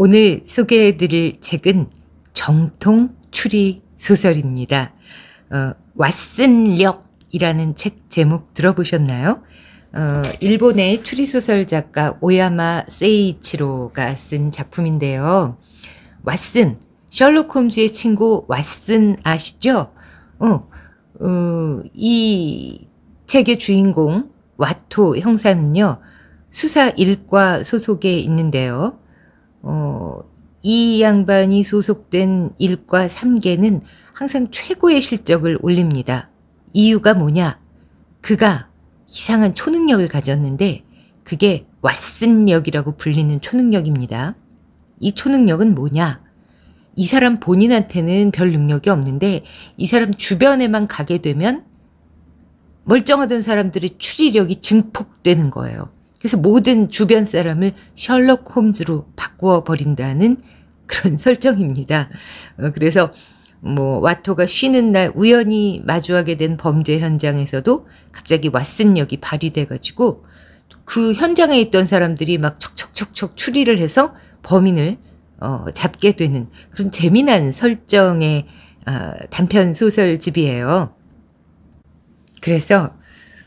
오늘 소개해드릴 책은 정통 추리 소설입니다. 어, 왓슨력이라는 책 제목 들어보셨나요? 어, 일본의 추리소설 작가 오야마 세이치로가 쓴 작품인데요. 왓슨, 셜록 홈즈의 친구 왓슨 아시죠? 어, 어, 이 책의 주인공 와토 형사는요. 수사 일과 소속에 있는데요. 어, 이 양반이 소속된 1과3계는 항상 최고의 실적을 올립니다. 이유가 뭐냐? 그가 이상한 초능력을 가졌는데 그게 왓슨력이라고 불리는 초능력입니다. 이 초능력은 뭐냐? 이 사람 본인한테는 별 능력이 없는데 이 사람 주변에만 가게 되면 멀쩡하던 사람들의 추리력이 증폭되는 거예요. 그래서 모든 주변 사람을 셜록 홈즈로 바꾸어 버린다는 그런 설정입니다. 어, 그래서 뭐 와토가 쉬는 날 우연히 마주하게 된 범죄 현장에서도 갑자기 왓슨 역이 발휘돼 가지고 그 현장에 있던 사람들이 막 척척척척 추리를 해서 범인을 어, 잡게 되는 그런 재미난 설정의 어, 단편 소설집이에요. 그래서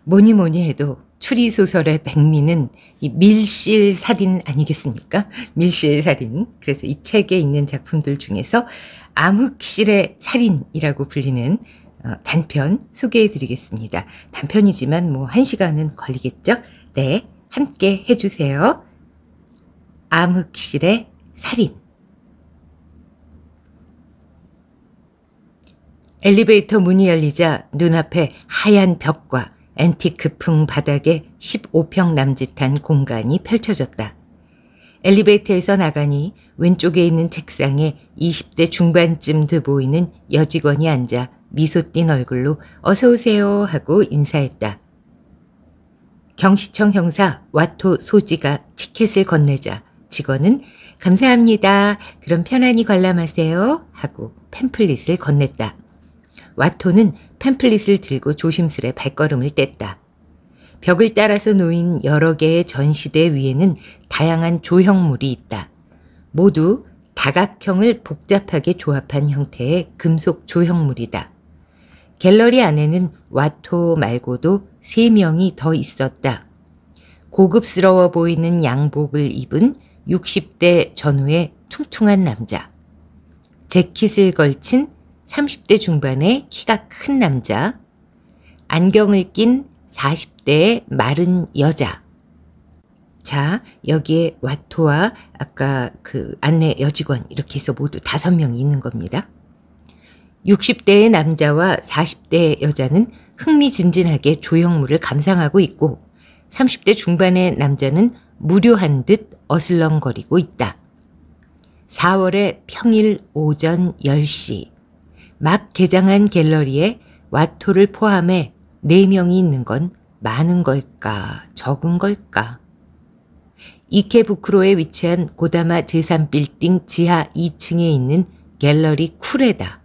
뭐니 뭐니 해도 추리소설의 백미는 이 밀실살인 아니겠습니까? 밀실살인. 그래서 이 책에 있는 작품들 중에서 암흑실의 살인이라고 불리는 어, 단편 소개해 드리겠습니다. 단편이지만 뭐 한 시간은 걸리겠죠? 네, 함께 해주세요. 암흑실의 살인. 엘리베이터 문이 열리자 눈앞에 하얀 벽과 앤티크풍 바닥에 15평 남짓한 공간이 펼쳐졌다. 엘리베이터에서 나가니 왼쪽에 있는 책상에 20대 중반쯤 돼 보이는 여직원이 앉아 미소 띈 얼굴로 어서 오세요 하고 인사했다. 경시청 형사 와토 소지가 티켓을 건네자 직원은 감사합니다. 그럼 편안히 관람하세요 하고 팸플릿을 건넸다. 와토는 팸플릿을 들고 조심스레 발걸음을 뗐다. 벽을 따라서 놓인 여러 개의 전시대 위에는 다양한 조형물이 있다. 모두 다각형을 복잡하게 조합한 형태의 금속 조형물이다. 갤러리 안에는 와토 말고도 세 명이 더 있었다. 고급스러워 보이는 양복을 입은 60대 전후의 퉁퉁한 남자. 재킷을 걸친 30대 중반의 키가 큰 남자, 안경을 낀 40대의 마른 여자. 자, 여기에 와토와 아까 그 안내 여직원 이렇게 해서 모두 다섯 명이 있는 겁니다. 60대의 남자와 40대의 여자는 흥미진진하게 조형물을 감상하고 있고 30대 중반의 남자는 무료한 듯 어슬렁거리고 있다. 4월의 평일 오전 10시 막 개장한 갤러리에 와토를 포함해 4명이 있는 건 많은 걸까 적은 걸까? 이케부크로에 위치한 고다마 제3빌딩 지하 2층에 있는 갤러리 쿠레다.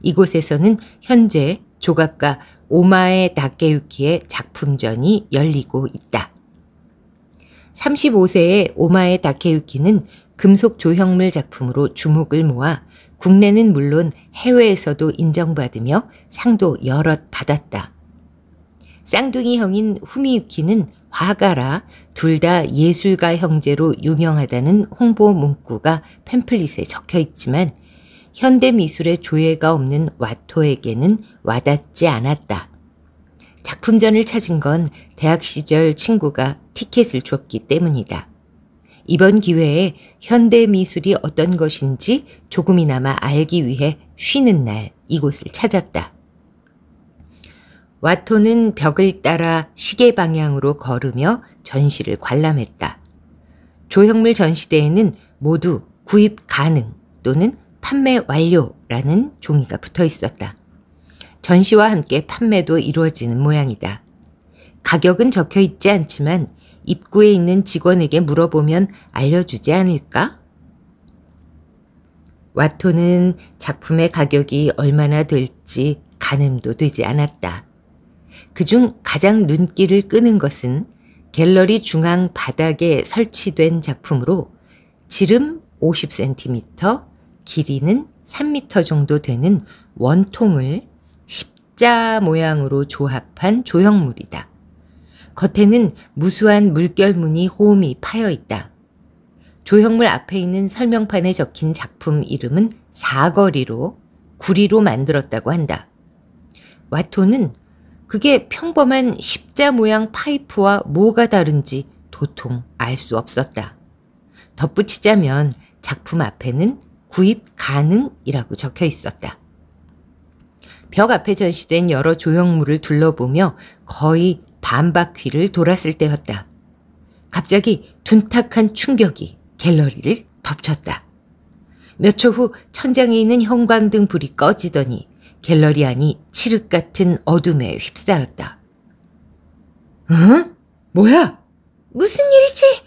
이곳에서는 현재 조각가 오마에 다케유키의 작품전이 열리고 있다. 35세의 오마에 다케유키는 금속 조형물 작품으로 주목을 모아 국내는 물론 해외에서도 인정받으며 상도 여럿 받았다. 쌍둥이 형인 후미유키는 화가라 둘 다 예술가 형제로 유명하다는 홍보 문구가 팸플릿에 적혀 있지만 현대 미술의 조예가 없는 와토에게는 와닿지 않았다. 작품전을 찾은 건 대학 시절 친구가 티켓을 줬기 때문이다. 이번 기회에 현대 미술이 어떤 것인지 조금이나마 알기 위해 쉬는 날 이곳을 찾았다. 와토는 벽을 따라 시계 방향으로 걸으며 전시를 관람했다. 조형물 전시대에는 모두 구입 가능 또는 판매 완료라는 종이가 붙어 있었다. 전시와 함께 판매도 이루어지는 모양이다. 가격은 적혀 있지 않지만 입구에 있는 직원에게 물어보면 알려주지 않을까? 와토는 작품의 가격이 얼마나 될지 가늠도 되지 않았다. 그중 가장 눈길을 끄는 것은 갤러리 중앙 바닥에 설치된 작품으로 지름 50cm, 길이는 3m 정도 되는 원통을 십자 모양으로 조합한 조형물이다. 겉에는 무수한 물결무늬 호음이 파여 있다. 조형물 앞에 있는 설명판에 적힌 작품 이름은 사거리로 구리로 만들었다고 한다. 와토는 그게 평범한 십자 모양 파이프와 뭐가 다른지 도통 알 수 없었다. 덧붙이자면 작품 앞에는 구입 가능이라고 적혀 있었다. 벽 앞에 전시된 여러 조형물을 둘러보며 거의 반바퀴를 돌았을 때였다. 갑자기 둔탁한 충격이 갤러리를 덮쳤다. 몇 초 후 천장에 있는 형광등 불이 꺼지더니 갤러리 안이 칠흑 같은 어둠에 휩싸였다. 응? 뭐야? 무슨 일이지?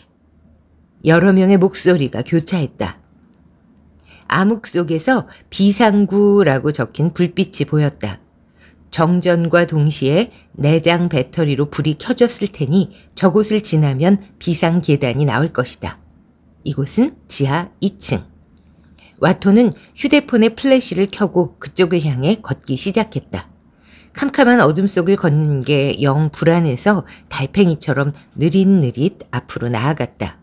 여러 명의 목소리가 교차했다. 암흑 속에서 비상구라고 적힌 불빛이 보였다. 정전과 동시에 내장 배터리로 불이 켜졌을 테니 저곳을 지나면 비상 계단이 나올 것이다. 이곳은 지하 2층. 와토는 휴대폰의 플래시를 켜고 그쪽을 향해 걷기 시작했다. 캄캄한 어둠 속을 걷는 게 영 불안해서 달팽이처럼 느릿느릿 앞으로 나아갔다.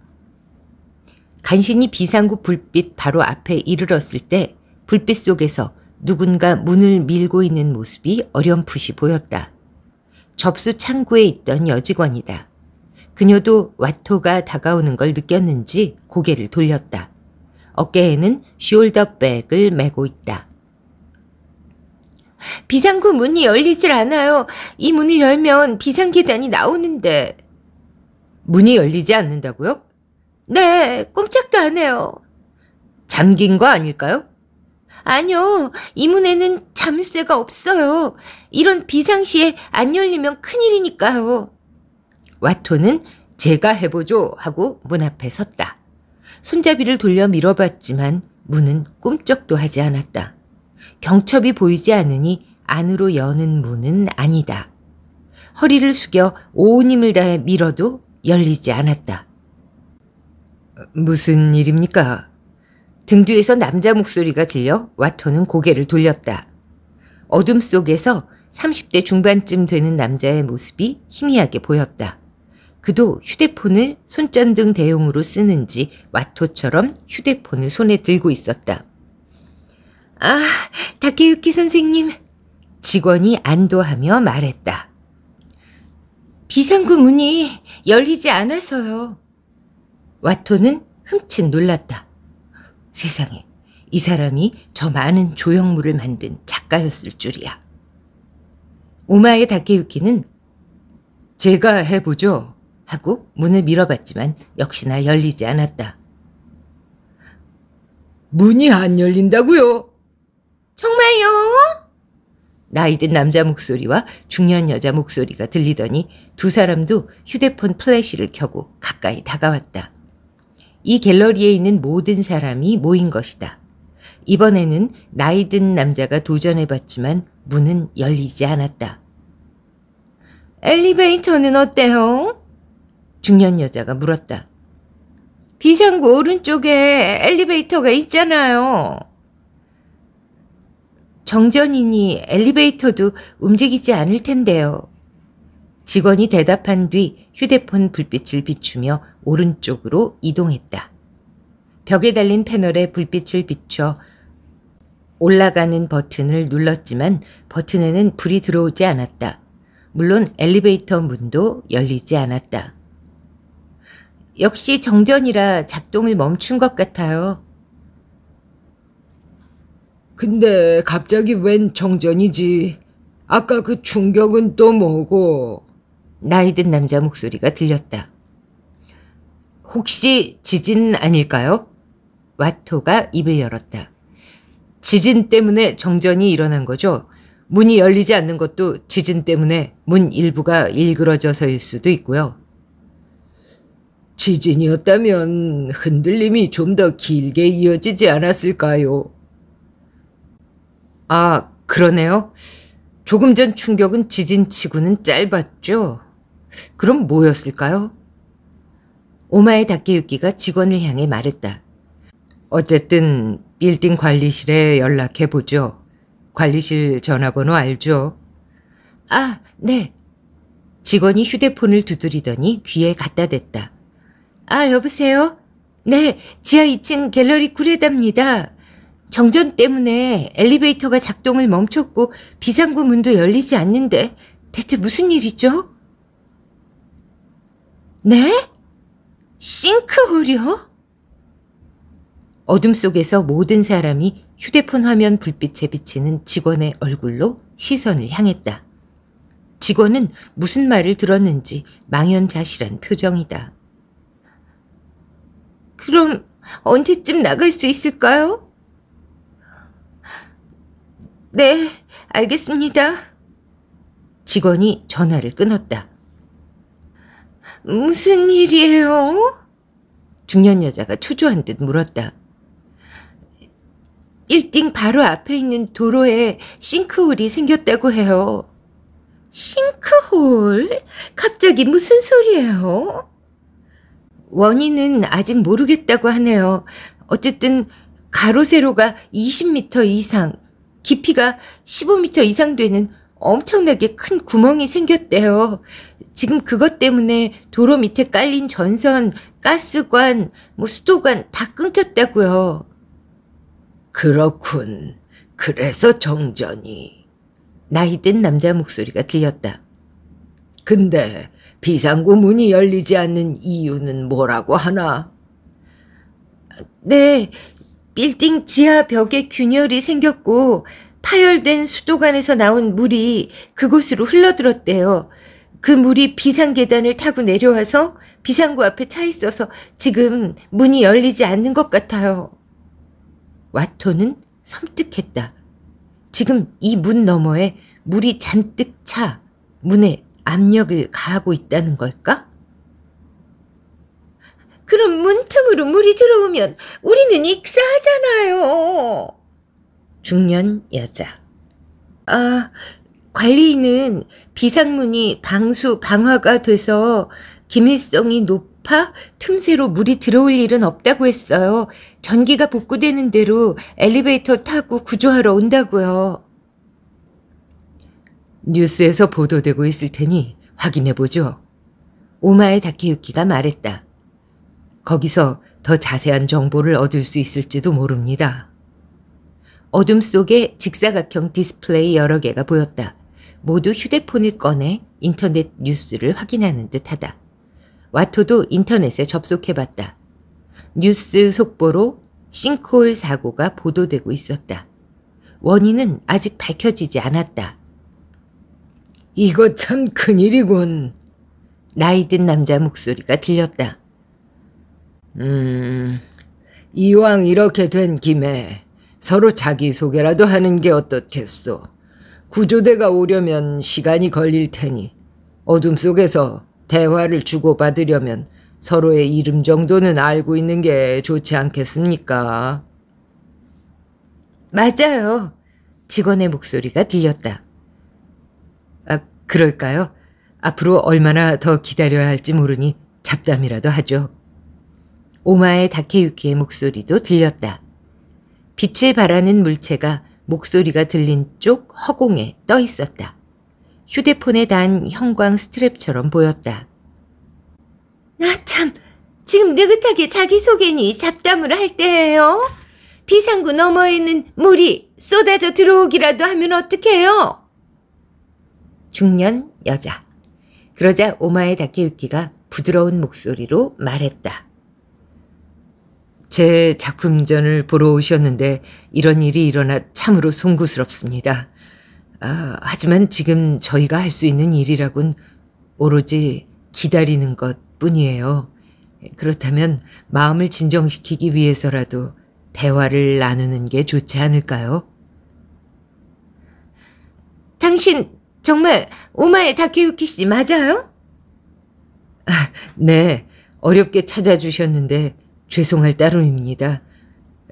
간신히 비상구 불빛 바로 앞에 이르렀을 때 불빛 속에서 누군가 문을 밀고 있는 모습이 어렴풋이 보였다. 접수 창구에 있던 여직원이다. 그녀도 와토가 다가오는 걸 느꼈는지 고개를 돌렸다. 어깨에는 숄더백을 메고 있다. 비상구 문이 열리질 않아요. 이 문을 열면 비상계단이 나오는데. 문이 열리지 않는다고요? 네, 꼼짝도 안 해요. 잠긴 거 아닐까요? 아니요. 이문에는 잠수대가 없어요. 이런 비상시에 안 열리면 큰일이니까요. 와토는 제가 해보죠 하고 문 앞에 섰다. 손잡이를 돌려 밀어봤지만 문은 꿈쩍도 하지 않았다. 경첩이 보이지 않으니 안으로 여는 문은 아니다. 허리를 숙여 온 힘을 다해 밀어도 열리지 않았다. 무슨 일입니까? 등뒤에서 남자 목소리가 들려 와토는 고개를 돌렸다. 어둠 속에서 30대 중반쯤 되는 남자의 모습이 희미하게 보였다. 그도 휴대폰을 손전등 대용으로 쓰는지 와토처럼 휴대폰을 손에 들고 있었다. 아, 다케유키 선생님. 직원이 안도하며 말했다. 비상구 문이 열리지 않아서요. 와토는 흠칫 놀랐다. 세상에, 이 사람이 저 많은 조형물을 만든 작가였을 줄이야. 오마의 다케유키는 제가 해보죠 하고 문을 밀어봤지만 역시나 열리지 않았다. 문이 안 열린다고요? 정말요? 나이든 남자 목소리와 중년 여자 목소리가 들리더니 두 사람도 휴대폰 플래시를 켜고 가까이 다가왔다. 이 갤러리에 있는 모든 사람이 모인 것이다. 이번에는 나이든 남자가 도전해봤지만 문은 열리지 않았다. 엘리베이터는 어때요? 중년 여자가 물었다. 비상구 오른쪽에 엘리베이터가 있잖아요. 정전이니 엘리베이터도 움직이지 않을 텐데요. 직원이 대답한 뒤 휴대폰 불빛을 비추며 오른쪽으로 이동했다. 벽에 달린 패널에 불빛을 비춰 올라가는 버튼을 눌렀지만 버튼에는 불이 들어오지 않았다. 물론 엘리베이터 문도 열리지 않았다. 역시 정전이라 작동을 멈춘 것 같아요. 근데 갑자기 웬 정전이지? 아까 그 충격은 또 뭐고? 나이 든 남자 목소리가 들렸다. 혹시 지진 아닐까요? 와토가 입을 열었다. 지진 때문에 정전이 일어난 거죠. 문이 열리지 않는 것도 지진 때문에 문 일부가 일그러져서일 수도 있고요. 지진이었다면 흔들림이 좀 더 길게 이어지지 않았을까요? 아, 그러네요. 조금 전 충격은 지진치고는 짧았죠? 그럼 뭐였을까요? 오마의 닭개육기가 직원을 향해 말했다. 어쨌든 빌딩 관리실에 연락해보죠. 관리실 전화번호 알죠? 아, 네. 직원이 휴대폰을 두드리더니 귀에 갖다 댔다. 아, 여보세요? 네, 지하 2층 갤러리 구례답니다. 정전 때문에 엘리베이터가 작동을 멈췄고 비상구 문도 열리지 않는데 대체 무슨 일이죠? 네? 싱크홀이요? 어둠 속에서 모든 사람이 휴대폰 화면 불빛에 비치는 직원의 얼굴로 시선을 향했다. 직원은 무슨 말을 들었는지 망연자실한 표정이다. 그럼 언제쯤 나갈 수 있을까요? 네, 알겠습니다. 직원이 전화를 끊었다. 무슨 일이에요? 중년 여자가 초조한 듯 물었다. 1등 바로 앞에 있는 도로에 싱크홀이 생겼다고 해요. 싱크홀? 갑자기 무슨 소리예요? 원인은 아직 모르겠다고 하네요. 어쨌든 가로 세로가 20m 이상, 깊이가 15m 이상 되는 엄청나게 큰 구멍이 생겼대요. 지금 그것 때문에 도로 밑에 깔린 전선, 가스관, 뭐 수도관 다 끊겼다고요. 그렇군. 그래서 정전이. 나이 든 남자 목소리가 들렸다. 근데 비상구 문이 열리지 않는 이유는 뭐라고 하나? 네, 빌딩 지하 벽에 균열이 생겼고 파열된 수도관에서 나온 물이 그곳으로 흘러들었대요. 그 물이 비상계단을 타고 내려와서 비상구 앞에 차 있어서 지금 문이 열리지 않는 것 같아요. 와토는 섬뜩했다. 지금 이 문 너머에 물이 잔뜩 차 문에 압력을 가하고 있다는 걸까? 그럼 문틈으로 물이 들어오면 우리는 익사하잖아요. 중년 여자. 아, 관리인은 비상문이 방수, 방화가 돼서 기밀성이 높아 틈새로 물이 들어올 일은 없다고 했어요. 전기가 복구되는 대로 엘리베이터 타고 구조하러 온다고요. 뉴스에서 보도되고 있을 테니 확인해보죠. 오마에 다케유키가 말했다. 거기서 더 자세한 정보를 얻을 수 있을지도 모릅니다. 어둠 속에 직사각형 디스플레이 여러 개가 보였다. 모두 휴대폰을 꺼내 인터넷 뉴스를 확인하는 듯하다. 와토도 인터넷에 접속해봤다. 뉴스 속보로 싱크홀 사고가 보도되고 있었다. 원인은 아직 밝혀지지 않았다. 이거 참 큰일이군. 나이 든 남자 목소리가 들렸다. 음, 이왕 이렇게 된 김에 서로 자기소개라도 하는 게 어떻겠소. 구조대가 오려면 시간이 걸릴 테니 어둠 속에서 대화를 주고받으려면 서로의 이름 정도는 알고 있는 게 좋지 않겠습니까? 맞아요. 직원의 목소리가 들렸다. 아, 그럴까요? 앞으로 얼마나 더 기다려야 할지 모르니 잡담이라도 하죠. 오마의 다케유키의 목소리도 들렸다. 빛을 발하는 물체가 목소리가 들린 쪽 허공에 떠 있었다. 휴대폰에 단 형광 스트랩처럼 보였다. 나 참, 지금 느긋하게 자기소개니 잡담을 할 때예요. 비상구 너머에 있는 물이 쏟아져 들어오기라도 하면 어떡해요? 중년 여자. 그러자 오마에 다케유키가 부드러운 목소리로 말했다. 제 작품전을 보러 오셨는데 이런 일이 일어나 참으로 송구스럽습니다. 아, 하지만 지금 저희가 할 수 있는 일이라곤 오로지 기다리는 것 뿐이에요. 그렇다면 마음을 진정시키기 위해서라도 대화를 나누는 게 좋지 않을까요? 당신 정말 오마에 다케유키 씨 맞아요? 아, 네. 어렵게 찾아주셨는데 죄송할 따름입니다.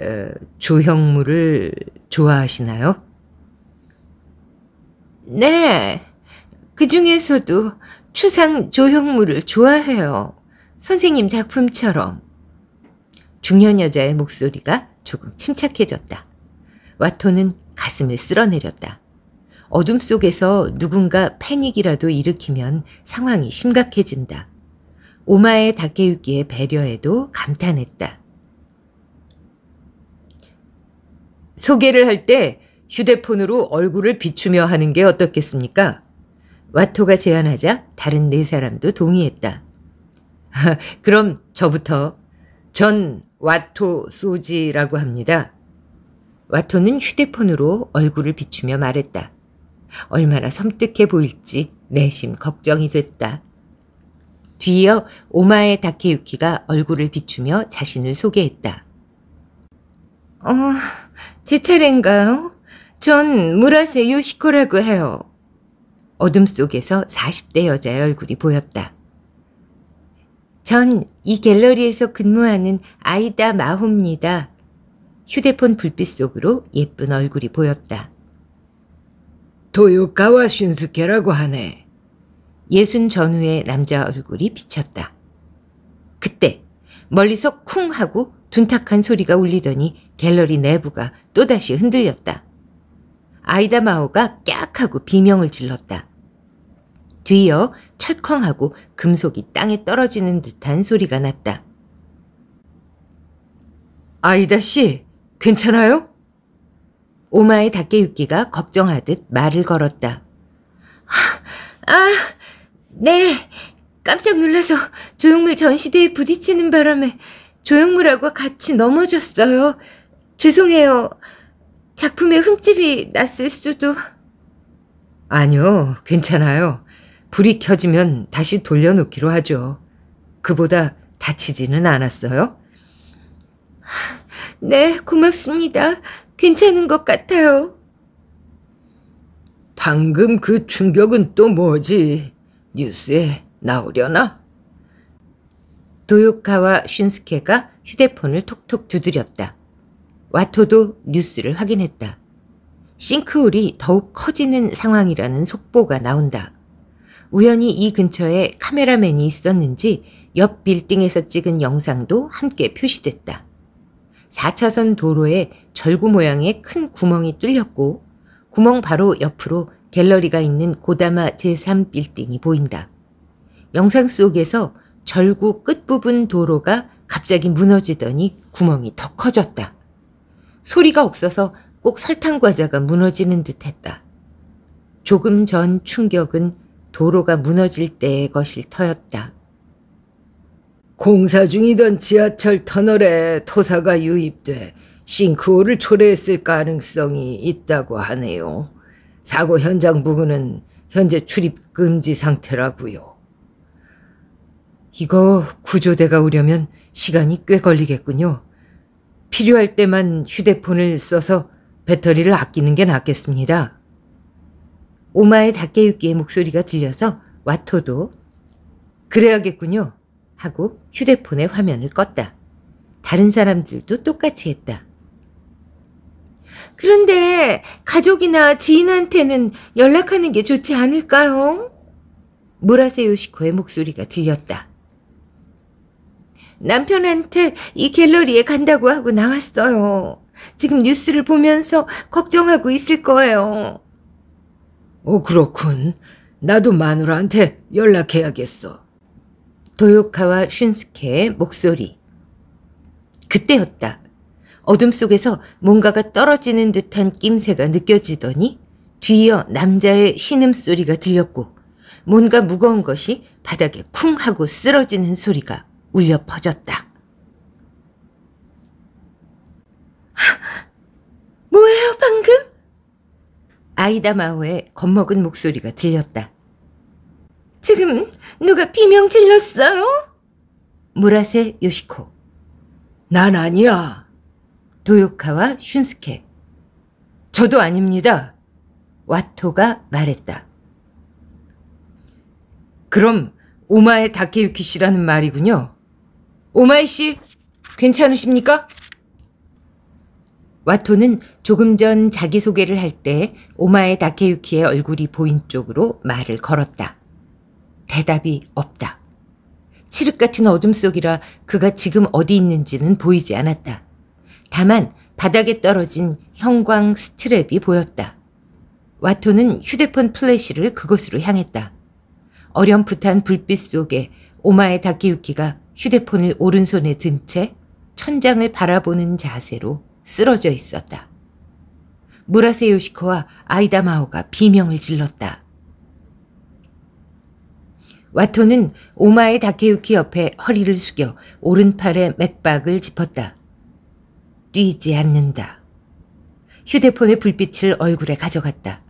어, 조형물을 좋아하시나요? 네. 그 중에서도 추상 조형물을 좋아해요. 선생님 작품처럼. 중년 여자의 목소리가 조금 침착해졌다. 와토는 가슴을 쓸어내렸다. 어둠 속에서 누군가 패닉이라도 일으키면 상황이 심각해진다. 오마의 닭개육기의 배려에도 감탄했다. 소개를 할 때 휴대폰으로 얼굴을 비추며 하는 게 어떻겠습니까? 와토가 제안하자 다른 네 사람도 동의했다. 그럼 저부터 전 와토 소지라고 합니다. 와토는 휴대폰으로 얼굴을 비추며 말했다. 얼마나 섬뜩해 보일지 내심 걱정이 됐다. 뒤이어 오마에 다케유키가 얼굴을 비추며 자신을 소개했다. 어, 제 차례인가요? 전 무라세 요시코라고 해요. 어둠 속에서 40대 여자의 얼굴이 보였다. 전 이 갤러리에서 근무하는 아이다 마호입니다. 휴대폰 불빛 속으로 예쁜 얼굴이 보였다. 도요카와 슌스케라고 하네. 예순 전후의 남자 얼굴이 비쳤다. 그때 멀리서 쿵 하고 둔탁한 소리가 울리더니 갤러리 내부가 또다시 흔들렸다. 아이다 마오가 깍 하고 비명을 질렀다. 뒤이어 철컹하고 금속이 땅에 떨어지는 듯한 소리가 났다. 아이다 씨, 괜찮아요? 오마의 닭개육기가 걱정하듯 말을 걸었다. 아, 네, 깜짝 놀라서 조형물 전시대에 부딪히는 바람에 조형물하고 같이 넘어졌어요. 죄송해요. 작품에 흠집이 났을 수도. 아니요, 괜찮아요. 불이 켜지면 다시 돌려놓기로 하죠. 그보다 다치지는 않았어요? 네, 고맙습니다. 괜찮은 것 같아요. 방금 그 충격은 또 뭐지? 뉴스에 나오려나? 도요카와 슌스케가 휴대폰을 톡톡 두드렸다. 와토도 뉴스를 확인했다. 싱크홀이 더욱 커지는 상황이라는 속보가 나온다. 우연히 이 근처에 카메라맨이 있었는지 옆 빌딩에서 찍은 영상도 함께 표시됐다. 4차선 도로에 절구 모양의 큰 구멍이 뚫렸고 구멍 바로 옆으로 갤러리가 있는 고다마 제3빌딩이 보인다. 영상 속에서 절구 끝부분 도로가 갑자기 무너지더니 구멍이 더 커졌다. 소리가 없어서 꼭 설탕과자가 무너지는 듯 했다. 조금 전 충격은 도로가 무너질 때의 것일 터였다. 공사 중이던 지하철 터널에 토사가 유입돼 싱크홀을 초래했을 가능성이 있다고 하네요. 사고 현장 부근은 현재 출입 금지 상태라고요. 이거 구조대가 오려면 시간이 꽤 걸리겠군요. 필요할 때만 휴대폰을 써서 배터리를 아끼는 게 낫겠습니다. 오마의 닭개육기의 목소리가 들려서 와토도 그래야겠군요 하고 휴대폰의 화면을 껐다. 다른 사람들도 똑같이 했다. 그런데 가족이나 지인한테는 연락하는 게 좋지 않을까요? 무라세 요시코의 목소리가 들렸다. 남편한테 이 갤러리에 간다고 하고 나왔어요. 지금 뉴스를 보면서 걱정하고 있을 거예요. 어, 그렇군. 나도 마누라한테 연락해야겠어. 도요카와 슌스케의 목소리. 그때였다. 어둠 속에서 뭔가가 떨어지는 듯한 낌새가 느껴지더니 뒤이어 남자의 신음소리가 들렸고 뭔가 무거운 것이 바닥에 쿵 하고 쓰러지는 소리가 울려 퍼졌다. 뭐예요 방금? 아이다 마오의 겁먹은 목소리가 들렸다. 지금 누가 비명 질렀어요? 무라세 요시코. 난 아니야. 도요카와 슌스케. 저도 아닙니다. 와토가 말했다. 그럼 오마에 다케유키 씨라는 말이군요. 오마이 씨, 괜찮으십니까? 와토는 조금 전 자기소개를 할 때 오마에 다케유키의 얼굴이 보인 쪽으로 말을 걸었다. 대답이 없다. 칠흑 같은 어둠 속이라 그가 지금 어디 있는지는 보이지 않았다. 다만 바닥에 떨어진 형광 스트랩이 보였다. 와토는 휴대폰 플래시를 그곳으로 향했다. 어렴풋한 불빛 속에 오마의 다키유키가 휴대폰을 오른손에 든 채 천장을 바라보는 자세로 쓰러져 있었다. 무라세 요시코와 아이다마오가 비명을 질렀다. 와토는 오마의 다케유키 옆에 허리를 숙여 오른팔에 맥박을 짚었다. 뛰지 않는다. 휴대폰의 불빛을 얼굴에 가져갔다.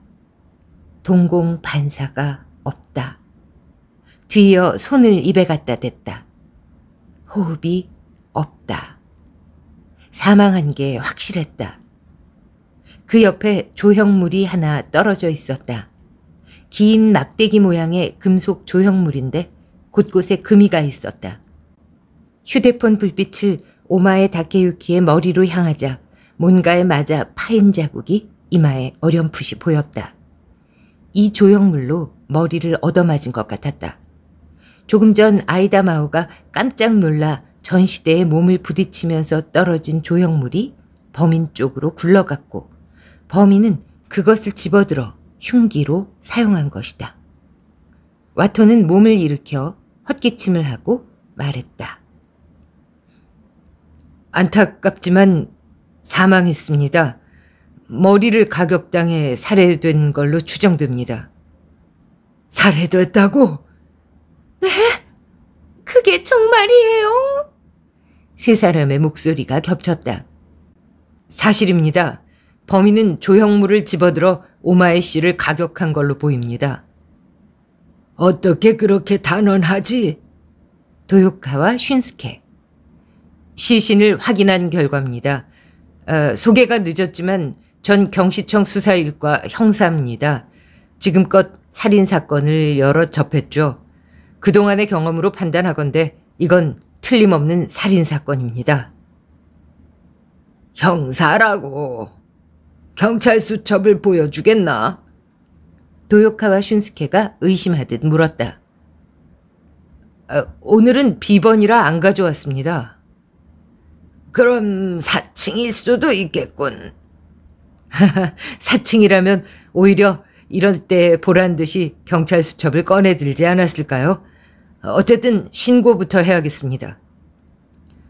동공 반사가 없다. 뒤이어 손을 입에 갖다 댔다. 호흡이 없다. 사망한 게 확실했다. 그 옆에 조형물이 하나 떨어져 있었다. 긴 막대기 모양의 금속 조형물인데 곳곳에 금이가 있었다. 휴대폰 불빛을 오마의 다케유키의 머리로 향하자 뭔가에 맞아 파인 자국이 이마에 어렴풋이 보였다. 이 조형물로 머리를 얻어맞은 것 같았다. 조금 전 아이다 마오가 깜짝 놀라 전시대에 몸을 부딪히면서 떨어진 조형물이 범인 쪽으로 굴러갔고 범인은 그것을 집어들어 흉기로 사용한 것이다. 와토는 몸을 일으켜 헛기침을 하고 말했다. 안타깝지만 사망했습니다. 머리를 가격당해 살해된 걸로 추정됩니다. 살해됐다고? 네? 그게 정말이에요? 세 사람의 목소리가 겹쳤다. 사실입니다. 범인은 조형물을 집어들어 오마에 씨를 가격한 걸로 보입니다. 어떻게 그렇게 단언하지? 도요카와 슌스케. 시신을 확인한 결과입니다. 어, 소개가 늦었지만 전 경시청 수사일과 형사입니다. 지금껏 살인사건을 여러 접했죠. 그동안의 경험으로 판단하건대 이건 틀림없는 살인사건입니다. 형사라고 경찰 수첩을 보여주겠나? 도요카와 슌스케가 의심하듯 물었다. 어, 오늘은 비번이라 안 가져왔습니다. 그럼 사칭일 수도 있겠군. 사칭이라면 오히려 이럴 때 보란 듯이 경찰 수첩을 꺼내들지 않았을까요? 어쨌든 신고부터 해야겠습니다.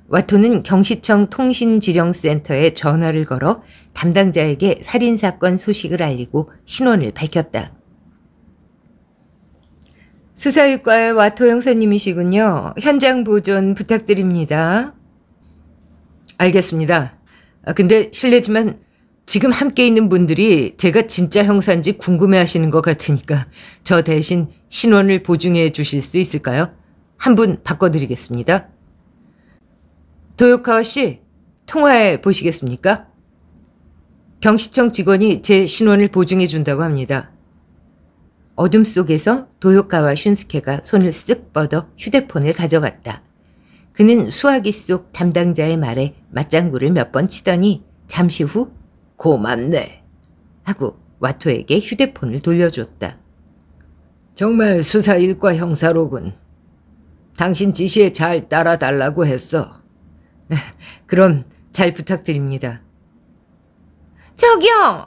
와토는 경시청 통신지령센터에 전화를 걸어 담당자에게 살인사건 소식을 알리고 신원을 밝혔다. 수사일과의 와토 형사님이시군요. 현장 보존 부탁드립니다. 알겠습니다. 아, 근데 실례지만 지금 함께 있는 분들이 제가 진짜 형사인지 궁금해 하시는 것 같으니까 저 대신 신원을 보증해 주실 수 있을까요? 한 분 바꿔드리겠습니다. 도요카와 씨, 통화해 보시겠습니까? 경시청 직원이 제 신원을 보증해 준다고 합니다. 어둠 속에서 도요카와 슌스케가 손을 쓱 뻗어 휴대폰을 가져갔다. 그는 수화기 속 담당자의 말에 맞장구를 몇 번 치더니 잠시 후 고맙네 하고 와토에게 휴대폰을 돌려줬다. 정말 수사 일과 형사로군. 당신 지시에 잘 따라달라고 했어. 그럼 잘 부탁드립니다. 저기요!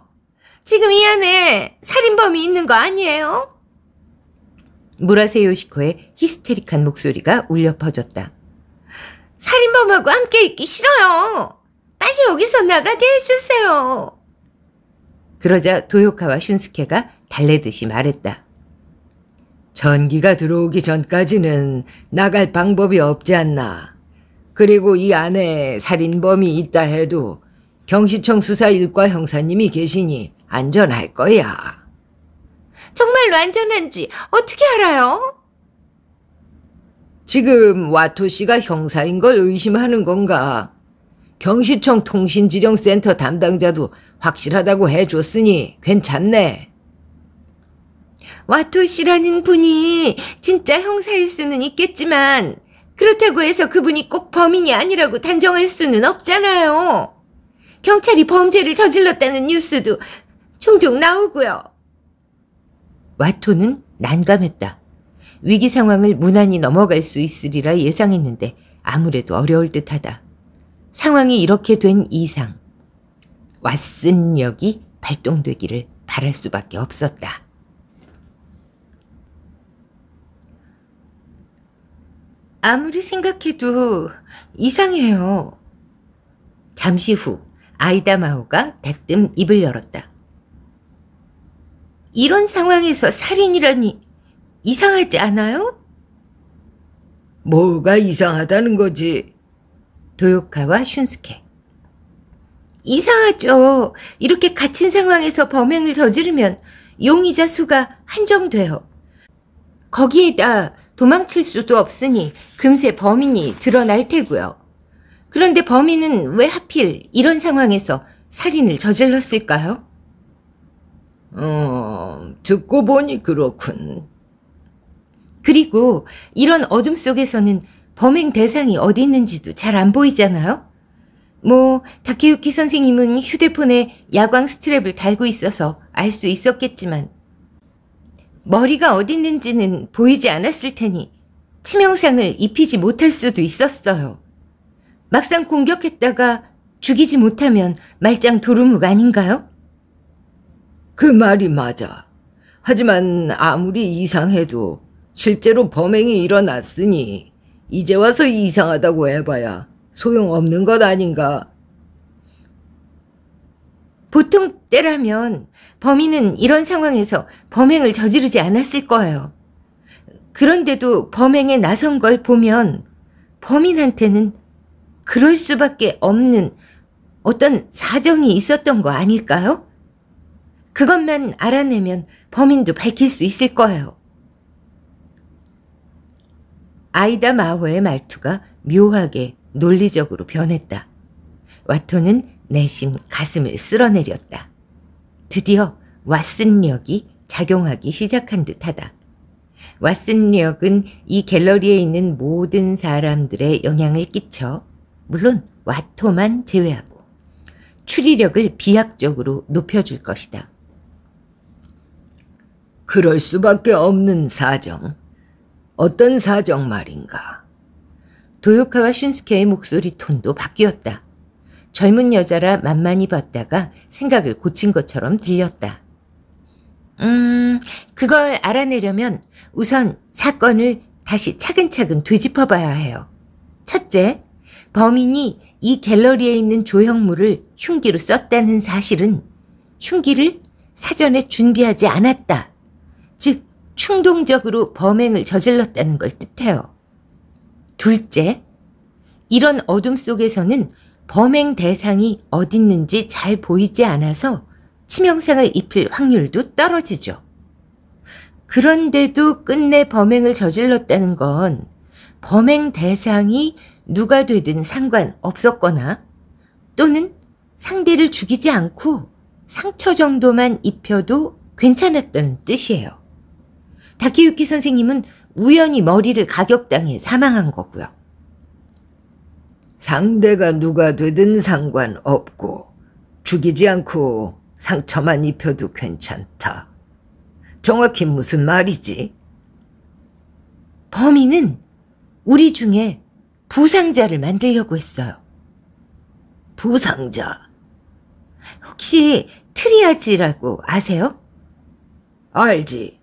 지금 이 안에 살인범이 있는 거 아니에요? 무라세 요시코의 히스테릭한 목소리가 울려 퍼졌다. 살인범하고 함께 있기 싫어요. 빨리 여기서 나가게 해주세요. 그러자 도요카와 슌스케가 달래듯이 말했다. 전기가 들어오기 전까지는 나갈 방법이 없지 않나. 그리고 이 안에 살인범이 있다 해도 경시청 수사 일과 형사님이 계시니 안전할 거야. 정말로 안전한지 어떻게 알아요? 지금 와토 씨가 형사인 걸 의심하는 건가? 경시청 통신지령센터 담당자도 확실하다고 해줬으니 괜찮네. 와토 씨라는 분이 진짜 형사일 수는 있겠지만 그렇다고 해서 그분이 꼭 범인이 아니라고 단정할 수는 없잖아요. 경찰이 범죄를 저질렀다는 뉴스도 종종 나오고요. 와토는 난감했다. 위기 상황을 무난히 넘어갈 수 있으리라 예상했는데 아무래도 어려울 듯하다. 상황이 이렇게 된 이상 왓슨역이 발동되기를 바랄 수밖에 없었다. 아무리 생각해도 이상해요. 잠시 후 아이다 마오가 대뜸 입을 열었다. 이런 상황에서 살인이라니 이상하지 않아요? 뭐가 이상하다는 거지? 도요카와 슌스케. 이상하죠. 이렇게 갇힌 상황에서 범행을 저지르면 용의자 수가 한정돼요. 거기에다 도망칠 수도 없으니 금세 범인이 드러날 테고요. 그런데 범인은 왜 하필 이런 상황에서 살인을 저질렀을까요? 어, 듣고 보니 그렇군. 그리고 이런 어둠 속에서는 범행 대상이 어디 있는지도 잘 안 보이잖아요? 뭐, 다케유키 선생님은 휴대폰에 야광 스트랩을 달고 있어서 알 수 있었겠지만, 머리가 어디 있는지는 보이지 않았을 테니 치명상을 입히지 못할 수도 있었어요. 막상 공격했다가 죽이지 못하면 말짱 도루묵 아닌가요? 그 말이 맞아. 하지만 아무리 이상해도 실제로 범행이 일어났으니 이제 와서 이상하다고 해봐야 소용없는 것 아닌가. 보통 때라면 범인은 이런 상황에서 범행을 저지르지 않았을 거예요. 그런데도 범행에 나선 걸 보면 범인한테는 그럴 수밖에 없는 어떤 사정이 있었던 거 아닐까요? 그것만 알아내면 범인도 밝힐 수 있을 거예요. 아이다 마호의 말투가 묘하게 논리적으로 변했다. 와토는 내심 가슴을 쓸어내렸다. 드디어 왓슨력이 작용하기 시작한 듯하다. 왓슨력은 이 갤러리에 있는 모든 사람들의 영향을 끼쳐 물론 와토만 제외하고 추리력을 비약적으로 높여줄 것이다. 그럴 수밖에 없는 사정. 어떤 사정 말인가. 도요카와 슌스케의 목소리 톤도 바뀌었다. 젊은 여자라 만만히 봤다가 생각을 고친 것처럼 들렸다. 음, 그걸 알아내려면 우선 사건을 다시 차근차근 되짚어 봐야 해요. 첫째, 범인이 이 갤러리에 있는 조형물을 흉기로 썼다는 사실은 흉기를 사전에 준비하지 않았다. 즉, 충동적으로 범행을 저질렀다는 걸 뜻해요. 둘째, 이런 어둠 속에서는 범행 대상이 어딨는지 잘 보이지 않아서 치명상을 입힐 확률도 떨어지죠. 그런데도 끝내 범행을 저질렀다는 건 범행 대상이 누가 되든 상관없었거나 또는 상대를 죽이지 않고 상처 정도만 입혀도 괜찮았다는 뜻이에요. 다키유키 선생님은 우연히 머리를 가격당해 사망한 거고요. 상대가 누가 되든 상관없고 죽이지 않고 상처만 입혀도 괜찮다. 정확히 무슨 말이지? 범인은 우리 중에 부상자를 만들려고 했어요. 부상자? 혹시 트리아지라고 아세요? 알지.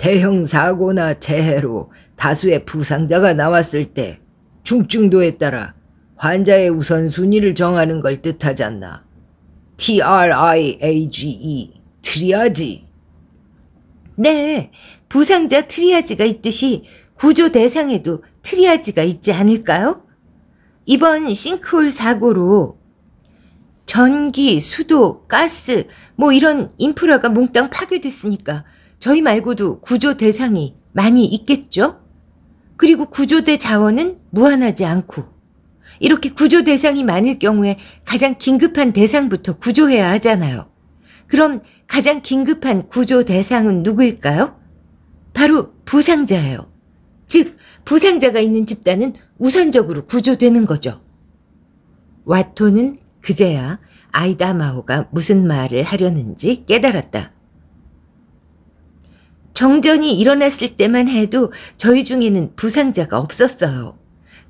대형 사고나 재해로 다수의 부상자가 나왔을 때 중증도에 따라 환자의 우선순위를 정하는 걸 뜻하지 않나. TRIAGE, 트리아지. 네, 부상자 트리아지가 있듯이 구조 대상에도 트리아지가 있지 않을까요? 이번 싱크홀 사고로 전기, 수도, 가스 뭐 이런 인프라가 몽땅 파괴됐으니까 저희 말고도 구조 대상이 많이 있겠죠? 그리고 구조대 자원은 무한하지 않고 이렇게 구조 대상이 많을 경우에 가장 긴급한 대상부터 구조해야 하잖아요. 그럼 가장 긴급한 구조 대상은 누구일까요? 바로 부상자예요. 즉, 부상자가 있는 집단은 우선적으로 구조되는 거죠. 와토는 그제야 아이다마호가 무슨 말을 하려는지 깨달았다. 정전이 일어났을 때만 해도 저희 중에는 부상자가 없었어요.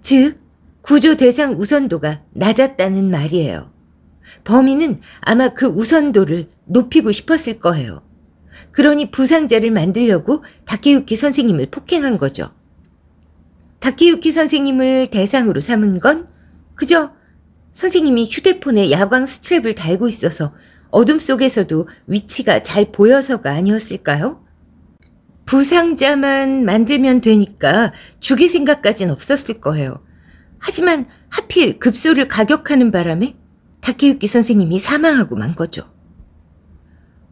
즉, 구조 대상 우선도가 낮았다는 말이에요. 범인은 아마 그 우선도를 높이고 싶었을 거예요. 그러니 부상자를 만들려고 다케유키 선생님을 폭행한 거죠. 다케유키 선생님을 대상으로 삼은 건 그저 선생님이 휴대폰에 야광 스트랩을 달고 있어서 어둠 속에서도 위치가 잘 보여서가 아니었을까요? 부상자만 만들면 되니까 죽일 생각까진 없었을 거예요. 하지만 하필 급소를 가격하는 바람에 다케유키 선생님이 사망하고 만 거죠.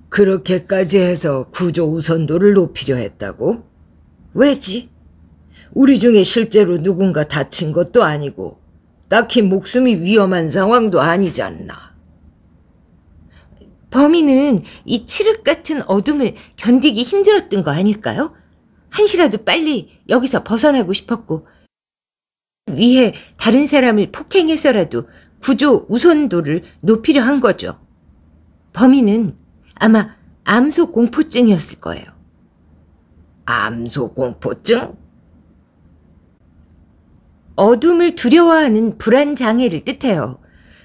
그렇게까지 해서 구조 우선도를 높이려 했다고? 왜지? 우리 중에 실제로 누군가 다친 것도 아니고 딱히 목숨이 위험한 상황도 아니지 않나. 범인은 이 칠흑 같은 어둠을 견디기 힘들었던 거 아닐까요? 한시라도 빨리 여기서 벗어나고 싶었고 위해 다른 사람을 폭행해서라도 구조 우선도를 높이려 한 거죠. 범인은 아마 암소 공포증이었을 거예요. 암소 공포증? 어둠을 두려워하는 불안 장애를 뜻해요.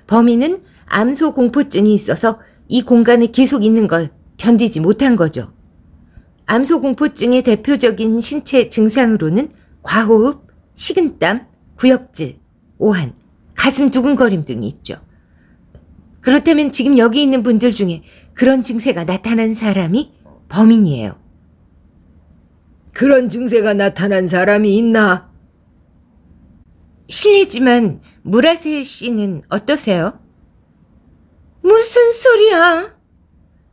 범인은 암소 공포증이 있어서 이 공간에 계속 있는 걸 견디지 못한 거죠. 암소공포증의 대표적인 신체 증상으로는 과호흡, 식은땀, 구역질, 오한, 가슴 두근거림 등이 있죠. 그렇다면 지금 여기 있는 분들 중에 그런 증세가 나타난 사람이 범인이에요. 그런 증세가 나타난 사람이 있나? 실례지만 무라세 씨는 어떠세요? 무슨 소리야?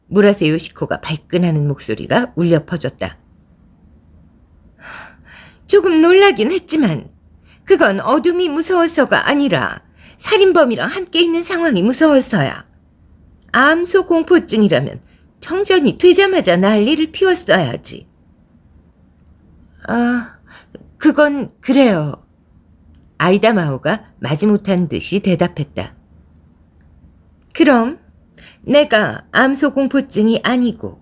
무라세 요시코가 발끈하는 목소리가 울려 퍼졌다. 조금 놀라긴 했지만 그건 어둠이 무서워서가 아니라 살인범이랑 함께 있는 상황이 무서워서야. 암소 공포증이라면 청전이 되자마자 난리를 피웠어야지. 아, 그건 그래요. 아이다마오가 마지못한 듯이 대답했다. 그럼 내가 암소공포증이 아니고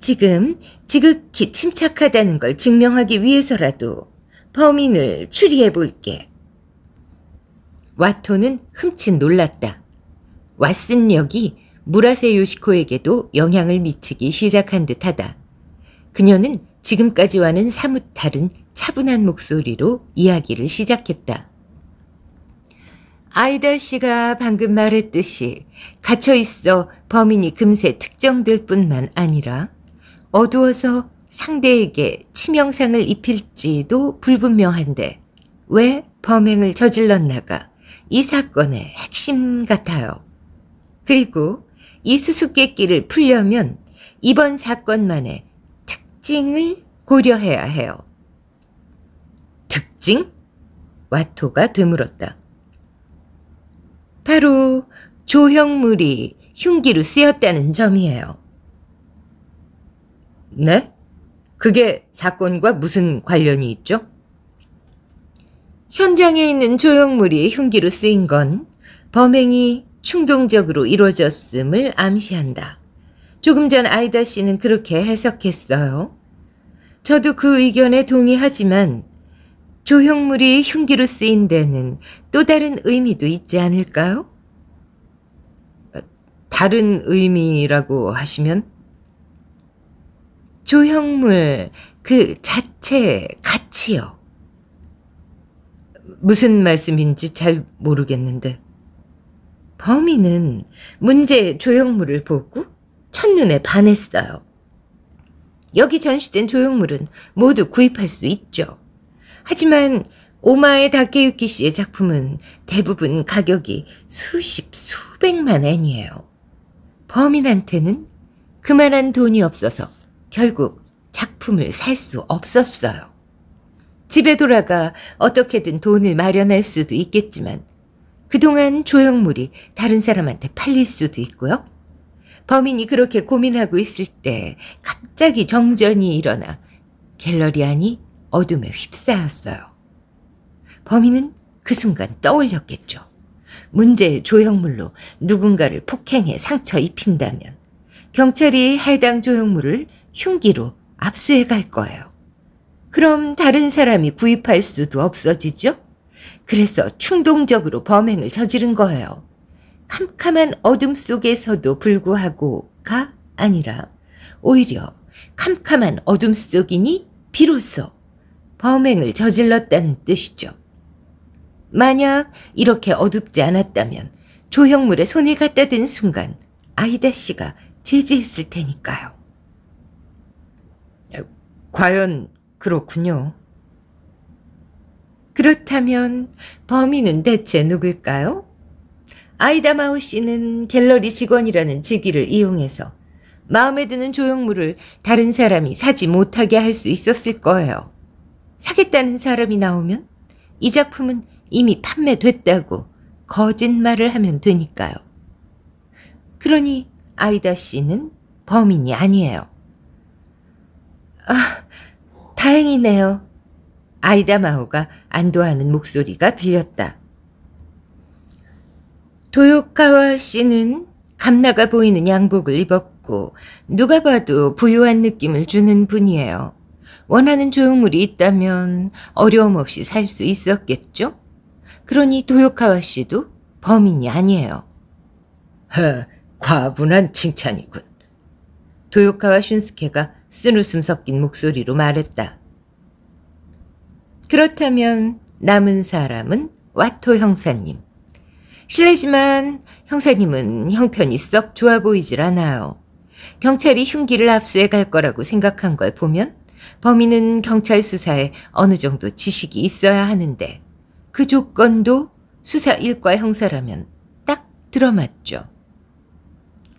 지금 지극히 침착하다는 걸 증명하기 위해서라도 범인을 추리해 볼게. 와토는 흠칫 놀랐다. 왓슨역이 무라세 요시코에게도 영향을 미치기 시작한 듯하다. 그녀는 지금까지와는 사뭇 다른 차분한 목소리로 이야기를 시작했다. 아이다 씨가 방금 말했듯이 갇혀 있어 범인이 금세 특정될 뿐만 아니라 어두워서 상대에게 치명상을 입힐지도 불분명한데 왜 범행을 저질렀나가 이 사건의 핵심 같아요. 그리고 이 수수께끼를 풀려면 이번 사건만의 특징을 고려해야 해요. 특징? 와토가 되물었다. 바로 조형물이 흉기로 쓰였다는 점이에요. 네? 그게 사건과 무슨 관련이 있죠? 현장에 있는 조형물이 흉기로 쓰인 건 범행이 충동적으로 이루어졌음을 암시한다. 조금 전 아이다 씨는 그렇게 해석했어요. 저도 그 의견에 동의하지만 조형물이 흉기로 쓰인 데는 또 다른 의미도 있지 않을까요? 어, 다른 의미라고 하시면? 조형물 그 자체 가치요. 무슨 말씀인지 잘 모르겠는데. 범인은 문제 조형물을 보고 첫눈에 반했어요. 여기 전시된 조형물은 모두 구입할 수 있죠. 하지만 오마의 다케유키 씨의 작품은 대부분 가격이 수십, 수백만 엔이에요. 범인한테는 그만한 돈이 없어서 결국 작품을 살 수 없었어요. 집에 돌아가 어떻게든 돈을 마련할 수도 있겠지만 그동안 조형물이 다른 사람한테 팔릴 수도 있고요. 범인이 그렇게 고민하고 있을 때 갑자기 정전이 일어나 갤러리 안이 어둠에 휩싸였어요. 범인은 그 순간 떠올렸겠죠. 문제의 조형물로 누군가를 폭행해 상처 입힌다면 경찰이 해당 조형물을 흉기로 압수해 갈 거예요. 그럼 다른 사람이 구입할 수도 없어지죠? 그래서 충동적으로 범행을 저지른 거예요. 캄캄한 어둠 속에서도 불구하고가 아니라 오히려 캄캄한 어둠 속이니 비로소 범행을 저질렀다는 뜻이죠. 만약 이렇게 어둡지 않았다면 조형물에 손을 갖다 댄 순간 아이다 씨가 제지했을 테니까요. 어, 과연 그렇군요. 그렇다면 범인은 대체 누굴까요? 아이다 마우 씨는 갤러리 직원이라는 직위를 이용해서 마음에 드는 조형물을 다른 사람이 사지 못하게 할 수 있었을 거예요. 사겠다는 사람이 나오면 이 작품은 이미 판매됐다고 거짓말을 하면 되니까요. 그러니 아이다 씨는 범인이 아니에요. 아, 다행이네요. 아이다 마오가 안도하는 목소리가 들렸다. 도요카와 씨는 감나가 보이는 양복을 입었고 누가 봐도 부유한 느낌을 주는 분이에요. 원하는 조형물이 있다면 어려움 없이 살 수 있었겠죠? 그러니 도요카와 씨도 범인이 아니에요. 허, 과분한 칭찬이군. 도요카와 슌스케가 쓴웃음 섞인 목소리로 말했다. 그렇다면 남은 사람은 와토 형사님. 실례지만 형사님은 형편이 썩 좋아 보이질 않아요. 경찰이 흉기를 압수해 갈 거라고 생각한 걸 보면 범인은 경찰 수사에 어느 정도 지식이 있어야 하는데 그 조건도 수사 1과 형사라면 딱 들어맞죠.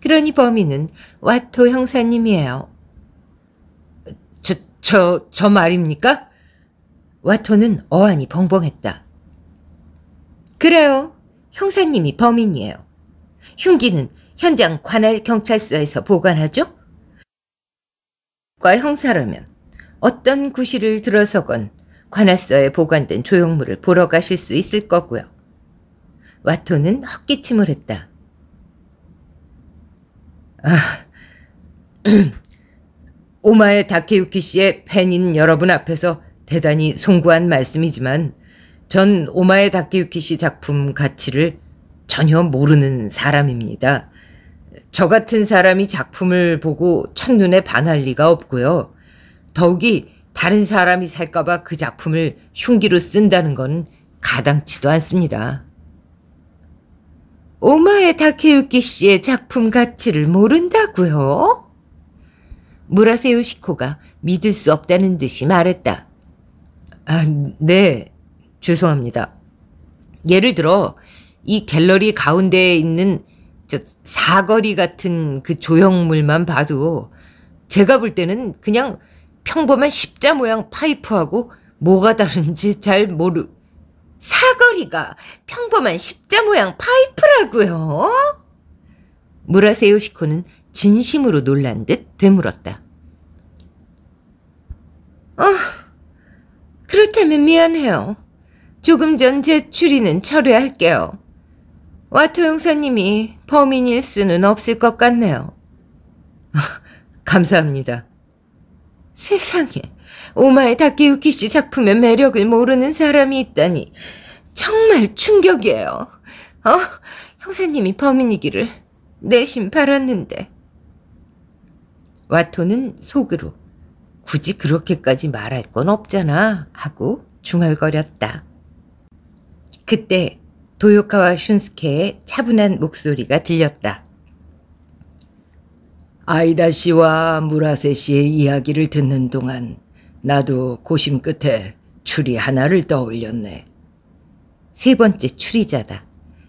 그러니 범인은 와토 형사님이에요. 저, 저, 저 말입니까? 와토는 어안이 벙벙했다. 그래요. 형사님이 범인이에요. 흉기는 현장 관할 경찰서에서 보관하죠? 과 형사라면 어떤 구실을 들어서건 관할서에 보관된 조형물을 보러 가실 수 있을 거고요. 와토는 헛기침을 했다. 아, 오마의 다케유키 씨의 팬인 여러분 앞에서 대단히 송구한 말씀이지만 전 오마의 다케유키 씨 작품 가치를 전혀 모르는 사람입니다. 저 같은 사람이 작품을 보고 첫눈에 반할 리가 없고요. 더욱이 다른 사람이 살까봐 그 작품을 흉기로 쓴다는 건 가당치도 않습니다. 오마에 다케유키 씨의 작품 가치를 모른다고요? 무라세 요시코가 믿을 수 없다는 듯이 말했다. 아, 네. 죄송합니다. 예를 들어 이 갤러리 가운데에 있는 저 사거리 같은 그 조형물만 봐도 제가 볼 때는 그냥 평범한 십자 모양 파이프하고 뭐가 다른지 잘 모르... 사거리가 평범한 십자 모양 파이프라고요? 무라세 요시코는 진심으로 놀란 듯 되물었다. 어, 그렇다면 미안해요. 조금 전 제 추리는 철회할게요. 와토 용사님이 범인일 수는 없을 것 같네요. 아, 감사합니다. 세상에 오마에 다케유키 씨 작품의 매력을 모르는 사람이 있다니 정말 충격이에요. 어? 형사님이 범인이기를 내심 바랐는데. 와토는 속으로 굳이 그렇게까지 말할 건 없잖아 하고 중얼거렸다. 그때 도요카와 슌스케의 차분한 목소리가 들렸다. 아이다 씨와 무라세 씨의 이야기를 듣는 동안 나도 고심 끝에 추리 하나를 떠올렸네. 세 번째 추리자다.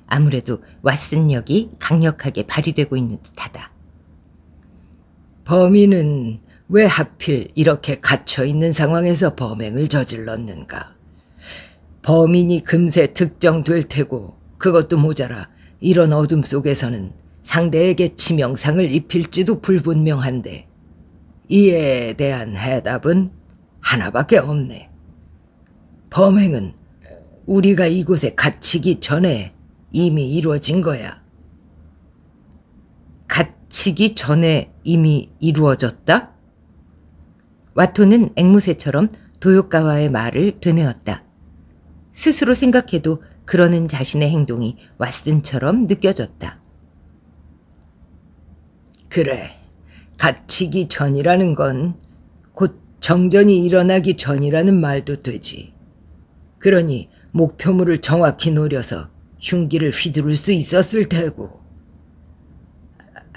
아무래도 왓슨역이 강력하게 발휘되고 있는 듯하다. 범인은 왜 하필 이렇게 갇혀 있는 상황에서 범행을 저질렀는가? 범인이 금세 특정될 테고 그것도 모자라 이런 어둠 속에서는 상대에게 치명상을 입힐지도 불분명한데 이에 대한 해답은 하나밖에 없네. 범행은 우리가 이곳에 갇히기 전에 이미 이루어진 거야. 갇히기 전에 이미 이루어졌다? 와토는 앵무새처럼 도요가와의 말을 되뇌었다. 스스로 생각해도 그러는 자신의 행동이 왓슨처럼 느껴졌다. 그래. 갇히기 전이라는 건 곧 정전이 일어나기 전이라는 말도 되지. 그러니 목표물을 정확히 노려서 흉기를 휘두를 수 있었을 테고.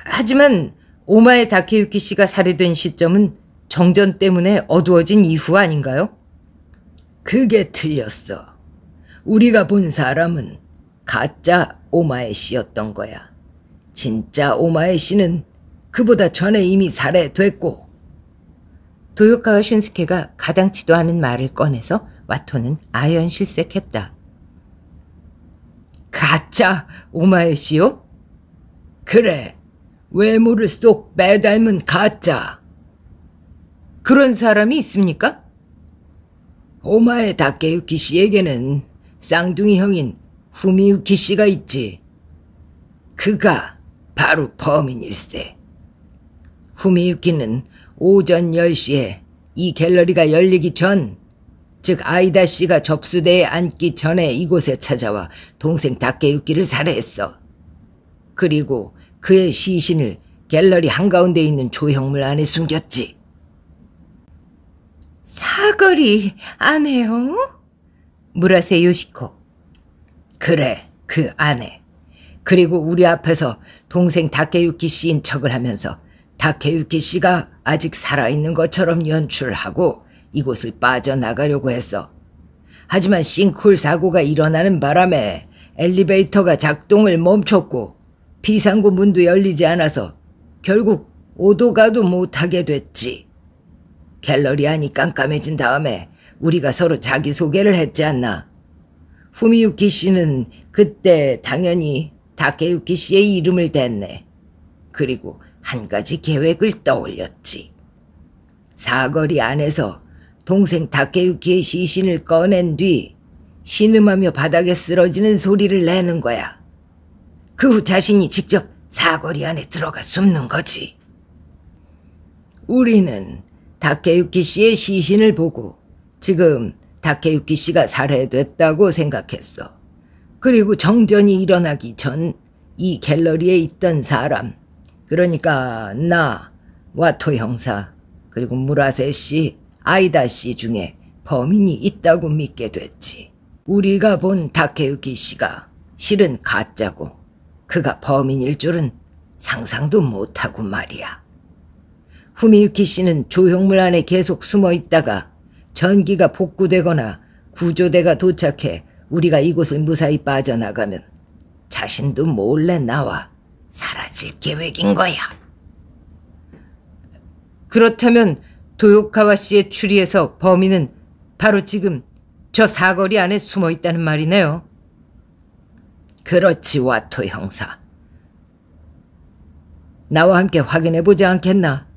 하지만 오마에 다케유키 씨가 살해된 시점은 정전 때문에 어두워진 이후 아닌가요? 그게 틀렸어. 우리가 본 사람은 가짜 오마에 씨였던 거야. 진짜 오마에 씨는 그보다 전에 이미 살해됐고. 도요카와 슌스케가 가당치도 않은 말을 꺼내서 와토는 아연실색했다. 가짜 오마에시요? 그래, 외모를 쏙 빼닮은 가짜. 그런 사람이 있습니까? 오마에 다케유키 씨에게는 쌍둥이 형인 후미유키 씨가 있지. 그가 바로 범인일세. 후미유키는 오전 10시에 이 갤러리가 열리기 전, 즉 아이다 씨가 접수대에 앉기 전에 이곳에 찾아와 동생 다케유키를 살해했어. 그리고 그의 시신을 갤러리 한가운데 있는 조형물 안에 숨겼지. 사거리 안 해요? 무라세 요시코. 그래, 그 안에. 그리고 우리 앞에서 동생 다케유키 씨인 척을 하면서 다케유키 씨가 아직 살아있는 것처럼 연출하고 이곳을 빠져나가려고 했어. 하지만 싱크홀 사고가 일어나는 바람에 엘리베이터가 작동을 멈췄고 비상구 문도 열리지 않아서 결국 오도 가도 못하게 됐지. 갤러리 안이 깜깜해진 다음에 우리가 서로 자기소개를 했지 않나. 후미유키 씨는 그때 당연히 다케유키 씨의 이름을 댔네. 그리고 한 가지 계획을 떠올렸지. 사거리 안에서 동생 다케유키의 시신을 꺼낸 뒤 신음하며 바닥에 쓰러지는 소리를 내는 거야. 그 후 자신이 직접 사거리 안에 들어가 숨는 거지. 우리는 다케유키 씨의 시신을 보고 지금 다케유키 씨가 살해됐다고 생각했어. 그리고 정전이 일어나기 전 이 갤러리에 있던 사람, 그러니까 나, 와토 형사, 그리고 무라세 씨, 아이다 씨 중에 범인이 있다고 믿게 됐지. 우리가 본 다케유키 씨가 실은 가짜고 그가 범인일 줄은 상상도 못하고 말이야. 후미유키 씨는 조형물 안에 계속 숨어 있다가 전기가 복구되거나 구조대가 도착해 우리가 이곳을 무사히 빠져나가면 자신도 몰래 나와 사라질 계획인 거야. 그렇다면 도요카와 씨의 추리에서 범인은 바로 지금 저 사거리 안에 숨어 있다는 말이네요. 그렇지, 와토 형사. 나와 함께 확인해 보지 않겠나?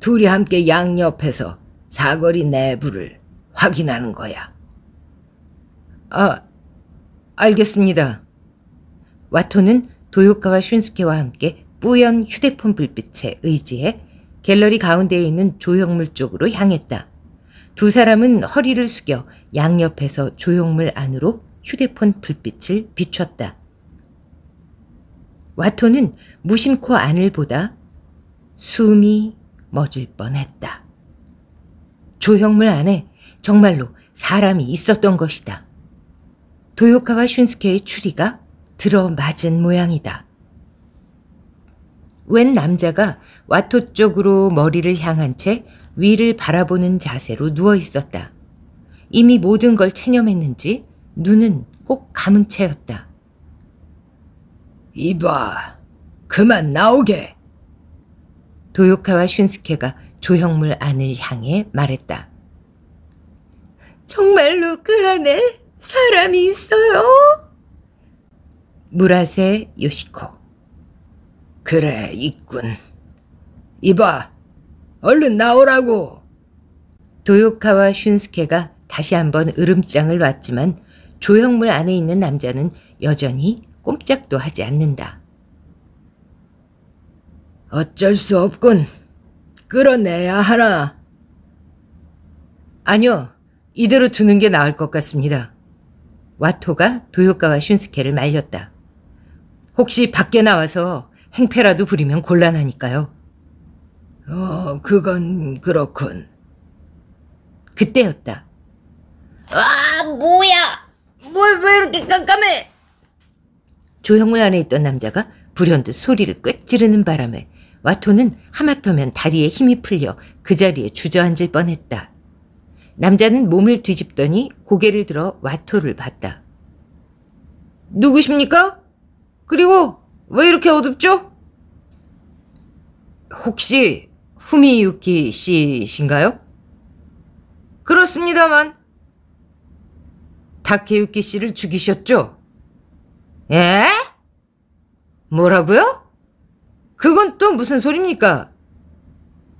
둘이 함께 양옆에서 사거리 내부를 확인하는 거야. 아, 알겠습니다. 와토는 도요카와 슌스케와 함께 뿌연 휴대폰 불빛에 의지해 갤러리 가운데에 있는 조형물 쪽으로 향했다. 두 사람은 허리를 숙여 양옆에서 조형물 안으로 휴대폰 불빛을 비췄다. 와토는 무심코 안을 보다 숨이 멎을 뻔했다. 조형물 안에 정말로 사람이 있었던 것이다. 도요카와 슌스케의 추리가 들어맞은 모양이다. 웬 남자가 와토 쪽으로 머리를 향한 채 위를 바라보는 자세로 누워 있었다. 이미 모든 걸 체념했는지 눈은 꼭 감은 채였다. 이봐, 그만 나오게! 도요카와 슌스케가 조형물 안을 향해 말했다. 정말로 그 안에 사람이 있어요? 무라세 요시코. 그래, 있군. 이봐, 얼른 나오라고. 도요카와 슌스케가 다시 한번 으름장을 왔지만 조형물 안에 있는 남자는 여전히 꼼짝도 하지 않는다. 어쩔 수 없군. 끌어내야 하나. 아니요. 이대로 두는 게 나을 것 같습니다. 와토가 도요카와 슌스케를 말렸다. 혹시 밖에 나와서 행패라도 부리면 곤란하니까요. 어, 그건 그렇군. 그때였다. 아, 뭐야! 뭘 왜 이렇게 깜깜해! 조형물 안에 있던 남자가 불현듯 소리를 꽥 지르는 바람에 와토는 하마터면 다리에 힘이 풀려 그 자리에 주저앉을 뻔했다. 남자는 몸을 뒤집더니 고개를 들어 와토를 봤다. 누구십니까? 그리고 왜 이렇게 어둡죠? 혹시 후미유키 씨신가요? 그렇습니다만. 다케유키 씨를 죽이셨죠? 예? 뭐라고요? 그건 또 무슨 소립니까?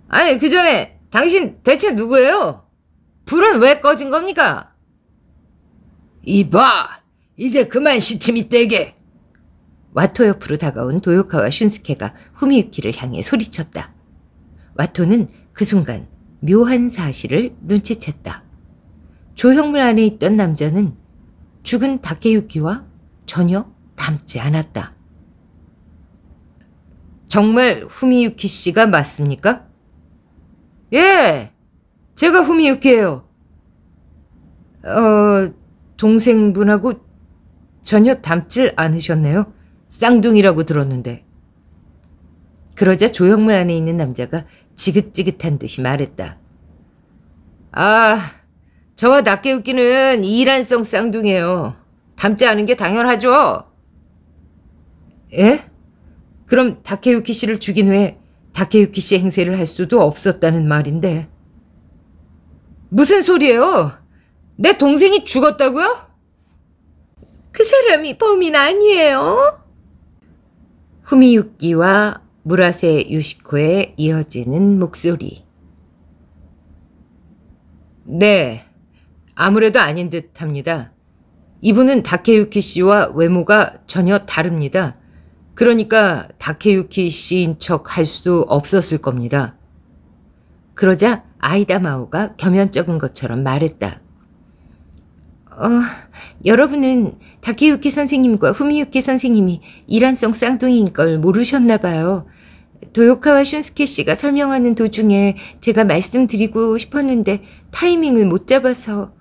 아니, 그 전에 당신 대체 누구예요? 불은 왜 꺼진 겁니까? 이봐! 이제 그만 시침이 떼게! 와토 옆으로 다가온 도요카와 슌스케가 후미유키를 향해 소리쳤다. 와토는 그 순간 묘한 사실을 눈치챘다. 조형물 안에 있던 남자는 죽은 다케유키와 전혀 닮지 않았다. 정말 후미유키 씨가 맞습니까? 예! 제가 후미유키예요. 어, 동생분하고 전혀 닮질 않으셨네요. 쌍둥이라고 들었는데. 그러자 조형물 안에 있는 남자가 지긋지긋한 듯이 말했다. 아, 저와 낚개웃기는 이란성 쌍둥이에요. 닮지 않은 게 당연하죠? 예? 그럼 다케유키 씨를 죽인 후에 다케유키 씨 행세를 할 수도 없었다는 말인데. 무슨 소리예요? 내 동생이 죽었다고요? 그 사람이 범인 아니에요? 후미유키와 무라세 유시코에 이어지는 목소리. 네, 아무래도 아닌 듯 합니다. 이분은 다케유키 씨와 외모가 전혀 다릅니다. 그러니까 다케유키 씨인 척 할 수 없었을 겁니다. 그러자 아이다마오가 겸연쩍은 것처럼 말했다. 어, 여러분은 다케유키 선생님과 후미유키 선생님이 이란성 쌍둥이인 걸 모르셨나 봐요. 도요카와 슌스케 씨가 설명하는 도중에 제가 말씀드리고 싶었는데 타이밍을 못 잡아서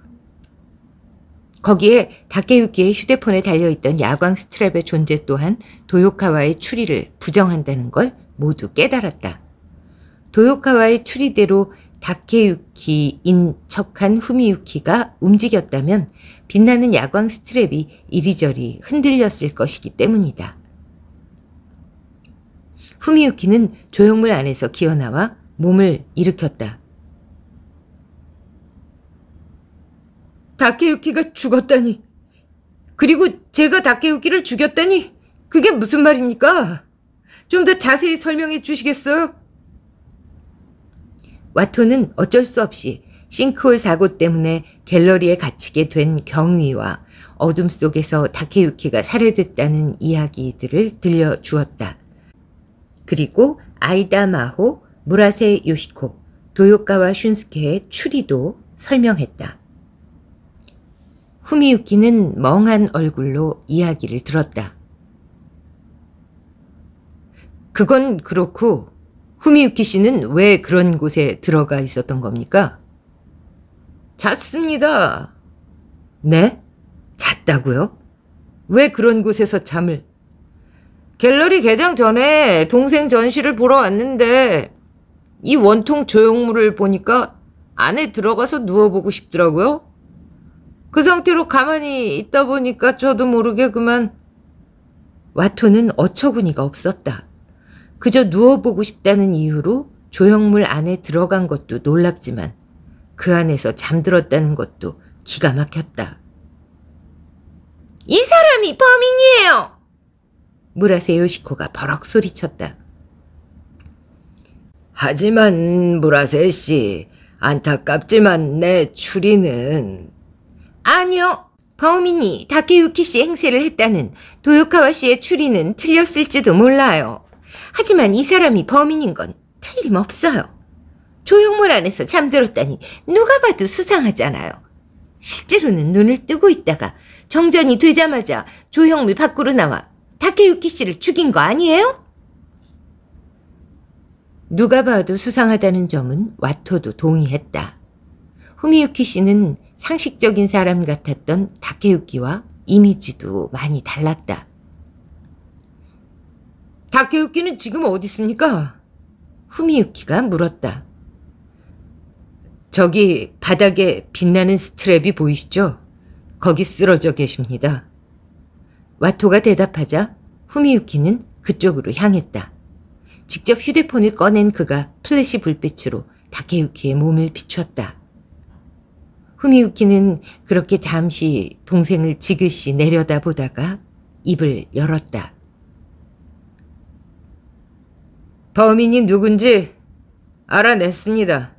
거기에 다케유키의 휴대폰에 달려있던 야광 스트랩의 존재 또한 도요카와의 추리를 부정한다는 걸 모두 깨달았다. 도요카와의 추리대로 다케유키인 척한 후미유키가 움직였다면 빛나는 야광 스트랩이 이리저리 흔들렸을 것이기 때문이다. 후미유키는 조형물 안에서 기어나와 몸을 일으켰다. 다케유키가 죽었다니. 그리고 제가 다케유키를 죽였다니. 그게 무슨 말입니까? 좀 더 자세히 설명해 주시겠어요? 와토는 어쩔 수 없이 싱크홀 사고 때문에 갤러리에 갇히게 된 경위와 어둠 속에서 다케유키가 살해됐다는 이야기들을 들려주었다. 그리고 아이다 마호, 무라세 요시코, 도요카와 슌스케의 추리도 설명했다. 후미유키는 멍한 얼굴로 이야기를 들었다. 그건 그렇고 후미유키 씨는 왜 그런 곳에 들어가 있었던 겁니까? 잤습니다. 네? 잤다고요? 왜 그런 곳에서 잠을? 갤러리 개장 전에 동생 전시를 보러 왔는데 이 원통 조형물을 보니까 안에 들어가서 누워보고 싶더라고요. 그 상태로 가만히 있다 보니까 저도 모르게 그만 와토는 어처구니가 없었다. 그저 누워보고 싶다는 이유로 조형물 안에 들어간 것도 놀랍지만 그 안에서 잠들었다는 것도 기가 막혔다. 이 사람이 범인이에요! 무라세 요시코가 버럭 소리쳤다. 하지만 무라세 씨, 안타깝지만 내 추리는... 아니요. 범인이 다케유키 씨 행세를 했다는 도요카와 씨의 추리는 틀렸을지도 몰라요. 하지만 이 사람이 범인인 건 틀림없어요. 조형물 안에서 잠들었다니 누가 봐도 수상하잖아요. 실제로는 눈을 뜨고 있다가 정전이 되자마자 조형물 밖으로 나와 다케유키 씨를 죽인 거 아니에요? 누가 봐도 수상하다는 점은 와토도 동의했다. 후미유키 씨는 상식적인 사람 같았던 다케유키와 이미지도 많이 달랐다. 다케유키는 지금 어디 있습니까? 후미유키가 물었다. 저기 바닥에 빛나는 스트랩이 보이시죠? 거기 쓰러져 계십니다. 와토가 대답하자 후미유키는 그쪽으로 향했다. 직접 휴대폰을 꺼낸 그가 플래시 불빛으로 다케유키의 몸을 비췄다 후미유키는 그렇게 잠시 동생을 지그시 내려다보다가 입을 열었다. 범인이 누군지 알아냈습니다.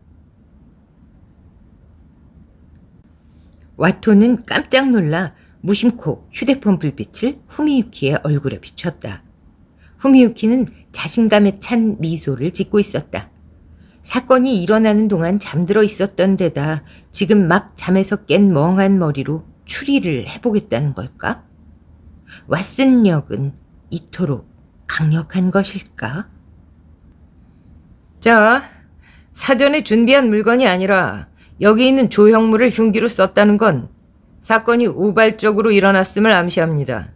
와토는 깜짝 놀라 무심코 휴대폰 불빛을 후미유키의 얼굴에 비쳤다. 후미유키는 자신감에 찬 미소를 짓고 있었다. 사건이 일어나는 동안 잠들어 있었던 데다 지금 막 잠에서 깬 멍한 머리로 추리를 해보겠다는 걸까? 왓슨 역은 이토록 강력한 것일까? 자, 사전에 준비한 물건이 아니라 여기 있는 조형물을 흉기로 썼다는 건 사건이 우발적으로 일어났음을 암시합니다.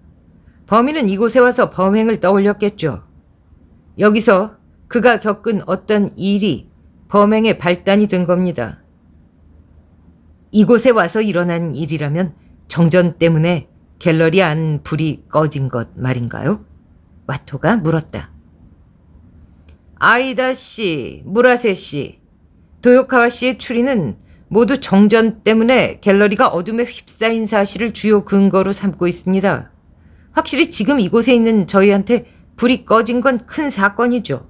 범인은 이곳에 와서 범행을 떠올렸겠죠. 여기서 그가 겪은 어떤 일이 범행의 발단이 된 겁니다. 이곳에 와서 일어난 일이라면 정전 때문에 갤러리 안 불이 꺼진 것 말인가요? 와토가 물었다. 아이다 씨, 무라세 씨, 도요카와 씨의 추리는 모두 정전 때문에 갤러리가 어둠에 휩싸인 사실을 주요 근거로 삼고 있습니다. 확실히 지금 이곳에 있는 저희한테 불이 꺼진 건 큰 사건이죠.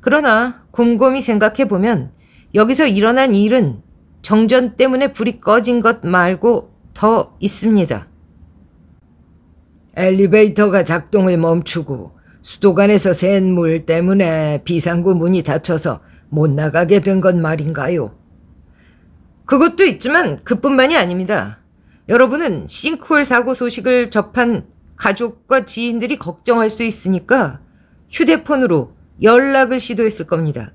그러나 곰곰이 생각해보면 여기서 일어난 일은 정전 때문에 불이 꺼진 것 말고 더 있습니다. 엘리베이터가 작동을 멈추고 수도관에서 샌 물 때문에 비상구 문이 닫혀서 못 나가게 된 것 말인가요? 그것도 있지만 그뿐만이 아닙니다. 여러분은 싱크홀 사고 소식을 접한 가족과 지인들이 걱정할 수 있으니까 휴대폰으로 연락을 시도했을 겁니다.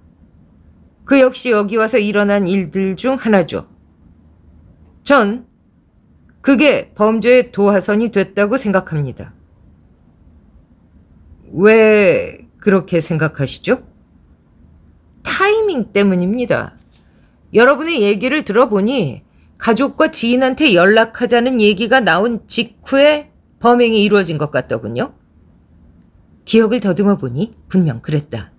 그 역시 여기 와서 일어난 일들 중 하나죠. 전 그게 범죄의 도화선이 됐다고 생각합니다. 왜 그렇게 생각하시죠? 타이밍 때문입니다. 여러분의 얘기를 들어보니 가족과 지인한테 연락하자는 얘기가 나온 직후에 범행이 이루어진 것 같더군요. 기억을 더듬어 보니 분명 그랬다.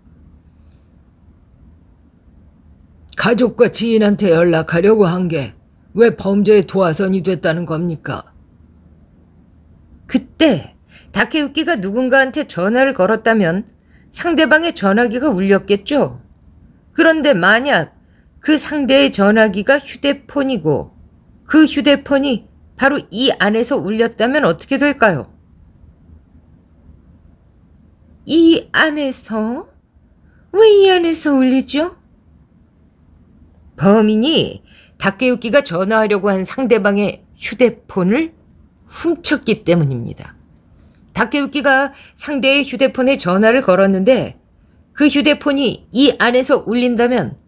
가족과 지인한테 연락하려고 한 게 왜 범죄의 도화선이 됐다는 겁니까? 그때 다케유키가 누군가한테 전화를 걸었다면 상대방의 전화기가 울렸겠죠. 그런데 만약 그 상대의 전화기가 휴대폰이고 그 휴대폰이 바로 이 안에서 울렸다면 어떻게 될까요? 이 안에서? 왜 이 안에서 울리죠? 범인이 다케육키가 전화하려고 한 상대방의 휴대폰을 훔쳤기 때문입니다. 닭태우기가 상대의 휴대폰에 전화를 걸었는데 그 휴대폰이 이 안에서 울린다면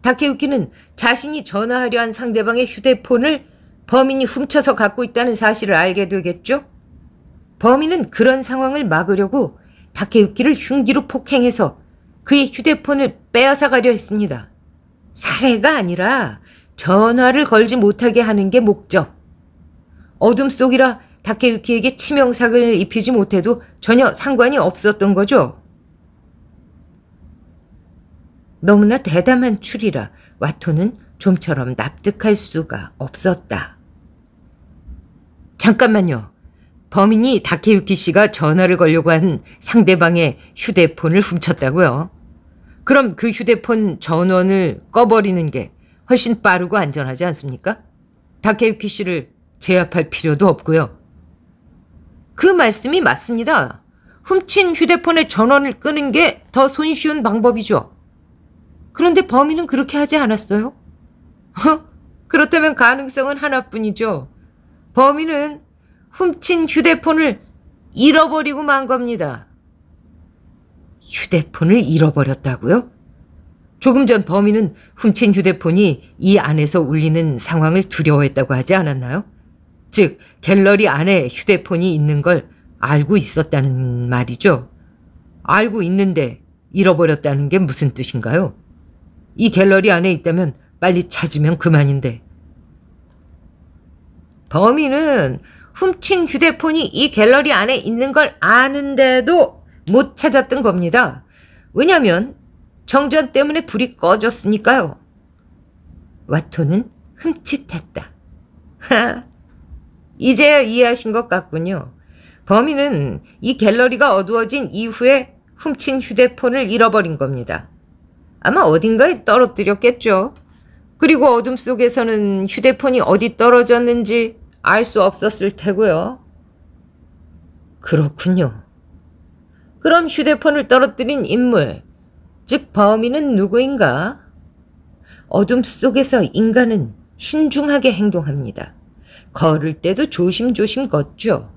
닭태우기는 자신이 전화하려 한 상대방의 휴대폰을 범인이 훔쳐서 갖고 있다는 사실을 알게 되겠죠? 범인은 그런 상황을 막으려고 닭태우기를 흉기로 폭행해서 그의 휴대폰을 빼앗아가려 했습니다. 사례가 아니라 전화를 걸지 못하게 하는 게 목적. 어둠 속이라 다케유키에게 치명상을 입히지 못해도 전혀 상관이 없었던 거죠. 너무나 대담한 추리라 와토는 좀처럼 납득할 수가 없었다. 잠깐만요. 범인이 다케유키 씨가 전화를 걸려고 한 상대방의 휴대폰을 훔쳤다고요. 그럼 그 휴대폰 전원을 꺼버리는 게 훨씬 빠르고 안전하지 않습니까? 다케유키 씨를 제압할 필요도 없고요. 그 말씀이 맞습니다. 훔친 휴대폰의 전원을 끄는 게 더 손쉬운 방법이죠. 그런데 범인은 그렇게 하지 않았어요? 어? 그렇다면 가능성은 하나뿐이죠. 범인은 훔친 휴대폰을 잃어버리고 만 겁니다. 휴대폰을 잃어버렸다고요? 조금 전 범인은 훔친 휴대폰이 이 안에서 울리는 상황을 두려워했다고 하지 않았나요? 즉 갤러리 안에 휴대폰이 있는 걸 알고 있었다는 말이죠. 알고 있는데 잃어버렸다는 게 무슨 뜻인가요? 이 갤러리 안에 있다면 빨리 찾으면 그만인데. 범인은 훔친 휴대폰이 이 갤러리 안에 있는 걸 아는데도 못 찾았던 겁니다. 왜냐면 정전 때문에 불이 꺼졌으니까요. 와토는 흠칫했다. 이제야 이해하신 것 같군요. 범인은 이 갤러리가 어두워진 이후에 훔친 휴대폰을 잃어버린 겁니다. 아마 어딘가에 떨어뜨렸겠죠. 그리고 어둠 속에서는 휴대폰이 어디 떨어졌는지 알 수 없었을 테고요. 그렇군요. 그럼 휴대폰을 떨어뜨린 인물, 즉 범인은 누구인가? 어둠 속에서 인간은 신중하게 행동합니다. 걸을 때도 조심조심 걷죠.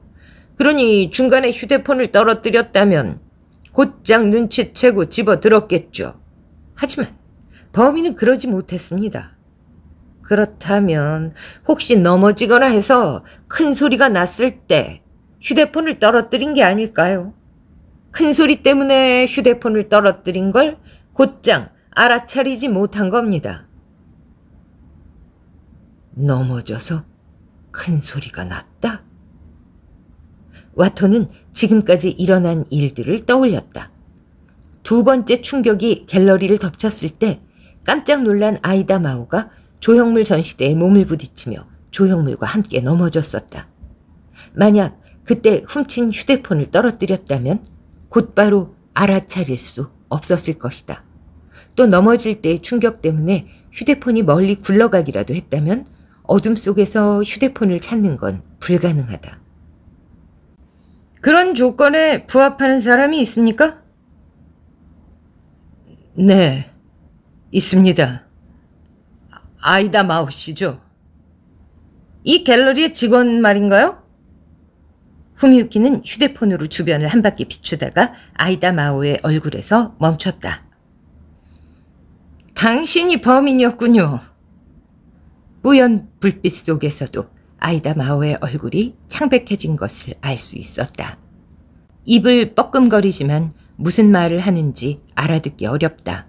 그러니 중간에 휴대폰을 떨어뜨렸다면 곧장 눈치채고 집어들었겠죠. 하지만 범인은 그러지 못했습니다. 그렇다면 혹시 넘어지거나 해서 큰 소리가 났을 때 휴대폰을 떨어뜨린 게 아닐까요? 큰 소리 때문에 휴대폰을 떨어뜨린 걸 곧장 알아차리지 못한 겁니다. 넘어져서 큰 소리가 났다. 와토는 지금까지 일어난 일들을 떠올렸다. 두 번째 충격이 갤러리를 덮쳤을 때 깜짝 놀란 아이다 마오가 조형물 전시대에 몸을 부딪치며 조형물과 함께 넘어졌었다. 만약 그때 훔친 휴대폰을 떨어뜨렸다면 곧바로 알아차릴 수 없었을 것이다. 또 넘어질 때의 충격 때문에 휴대폰이 멀리 굴러가기라도 했다면 어둠 속에서 휴대폰을 찾는 건 불가능하다. 그런 조건에 부합하는 사람이 있습니까? 네, 있습니다. 아이다 마우시죠이 갤러리의 직원 말인가요? 후미유키는 휴대폰으로 주변을 한 바퀴 비추다가 아이다 마오의 얼굴에서 멈췄다. 당신이 범인이었군요. 뿌연 불빛 속에서도 아이다 마오의 얼굴이 창백해진 것을 알 수 있었다. 입을 뻐끔거리지만 무슨 말을 하는지 알아듣기 어렵다.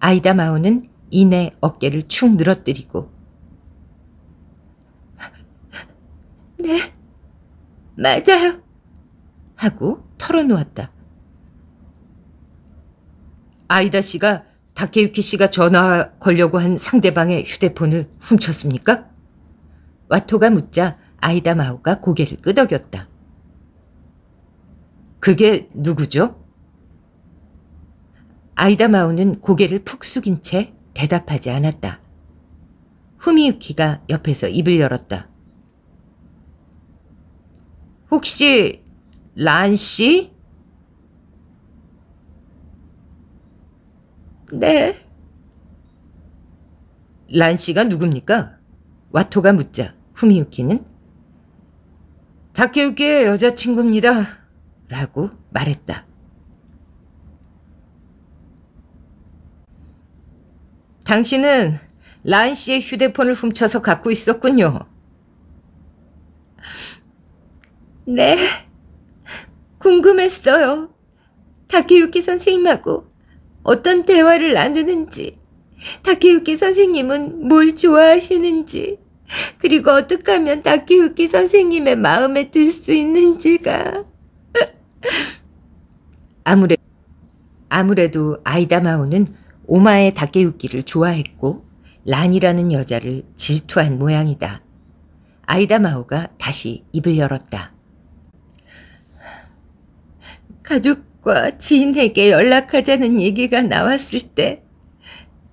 아이다 마오는 이내 어깨를 축 늘어뜨리고 네, 맞아요. 하고 털어놓았다. 아이다 씨가 박케유키 씨가 전화 걸려고 한 상대방의 휴대폰을 훔쳤습니까? 와토가 묻자 아이다 마오가 고개를 끄덕였다. 그게 누구죠? 아이다 마오는 고개를 푹 숙인 채 대답하지 않았다. 후미유키가 옆에서 입을 열었다. 혹시 란 씨? 네. 란 씨가 누굽니까? 와토가 묻자 후미유키는 다케우키의 여자친구입니다. 라고 말했다. 당신은 란 씨의 휴대폰을 훔쳐서 갖고 있었군요. 네, 궁금했어요. 다케유키 선생님하고 어떤 대화를 나누는지, 다케유키 선생님은 뭘 좋아하시는지, 그리고 어떻게 하면 다케유키 선생님의 마음에 들 수 있는지가. 아무래, 아무래도 아이다마오는 오마의 다케유키를 좋아했고, 란이라는 여자를 질투한 모양이다. 아이다마오가 다시 입을 열었다. 가족 과 지인에게 연락하자는 얘기가 나왔을 때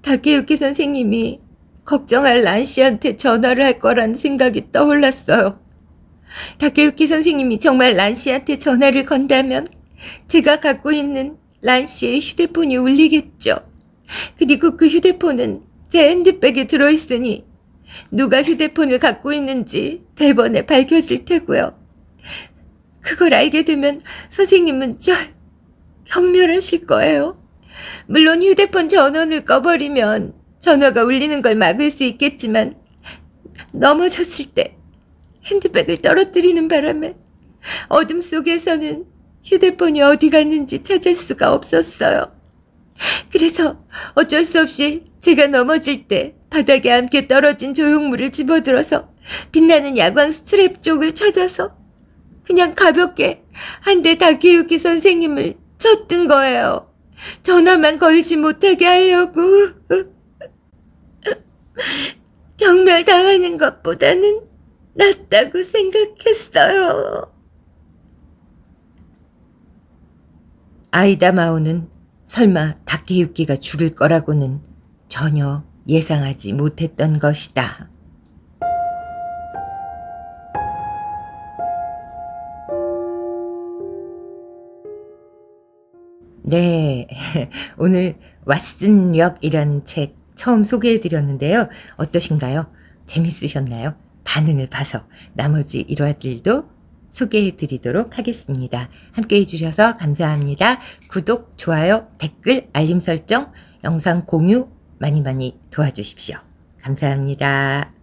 다케유키 선생님이 걱정할 란씨한테 전화를 할 거란 생각이 떠올랐어요. 다케유키 선생님이 정말 란씨한테 전화를 건다면 제가 갖고 있는 란씨의 휴대폰이 울리겠죠. 그리고 그 휴대폰은 제 핸드백에 들어있으니 누가 휴대폰을 갖고 있는지 대번에 밝혀질 테고요. 그걸 알게 되면 선생님은 절 경멸하실 거예요. 물론 휴대폰 전원을 꺼버리면 전화가 울리는 걸 막을 수 있겠지만 넘어졌을 때 핸드백을 떨어뜨리는 바람에 어둠 속에서는 휴대폰이 어디 갔는지 찾을 수가 없었어요. 그래서 어쩔 수 없이 제가 넘어질 때 바닥에 함께 떨어진 조형물을 집어들어서 빛나는 야광 스트랩 쪽을 찾아서 그냥 가볍게 한 대 다케유키 선생님을 쳤던 거예요. 전화만 걸지 못하게 하려고. 경멸당하는 것보다는 낫다고 생각했어요. 아이다 마오는 설마 닭개육기가 죽을 거라고는 전혀 예상하지 못했던 것이다. 네. 오늘 왓슨역이라는 책 처음 소개해 드렸는데요. 어떠신가요? 재밌으셨나요? 반응을 봐서 나머지 일화들도 소개해 드리도록 하겠습니다. 함께 해주셔서 감사합니다. 구독, 좋아요, 댓글, 알림 설정, 영상 공유 많이 많이 도와주십시오. 감사합니다.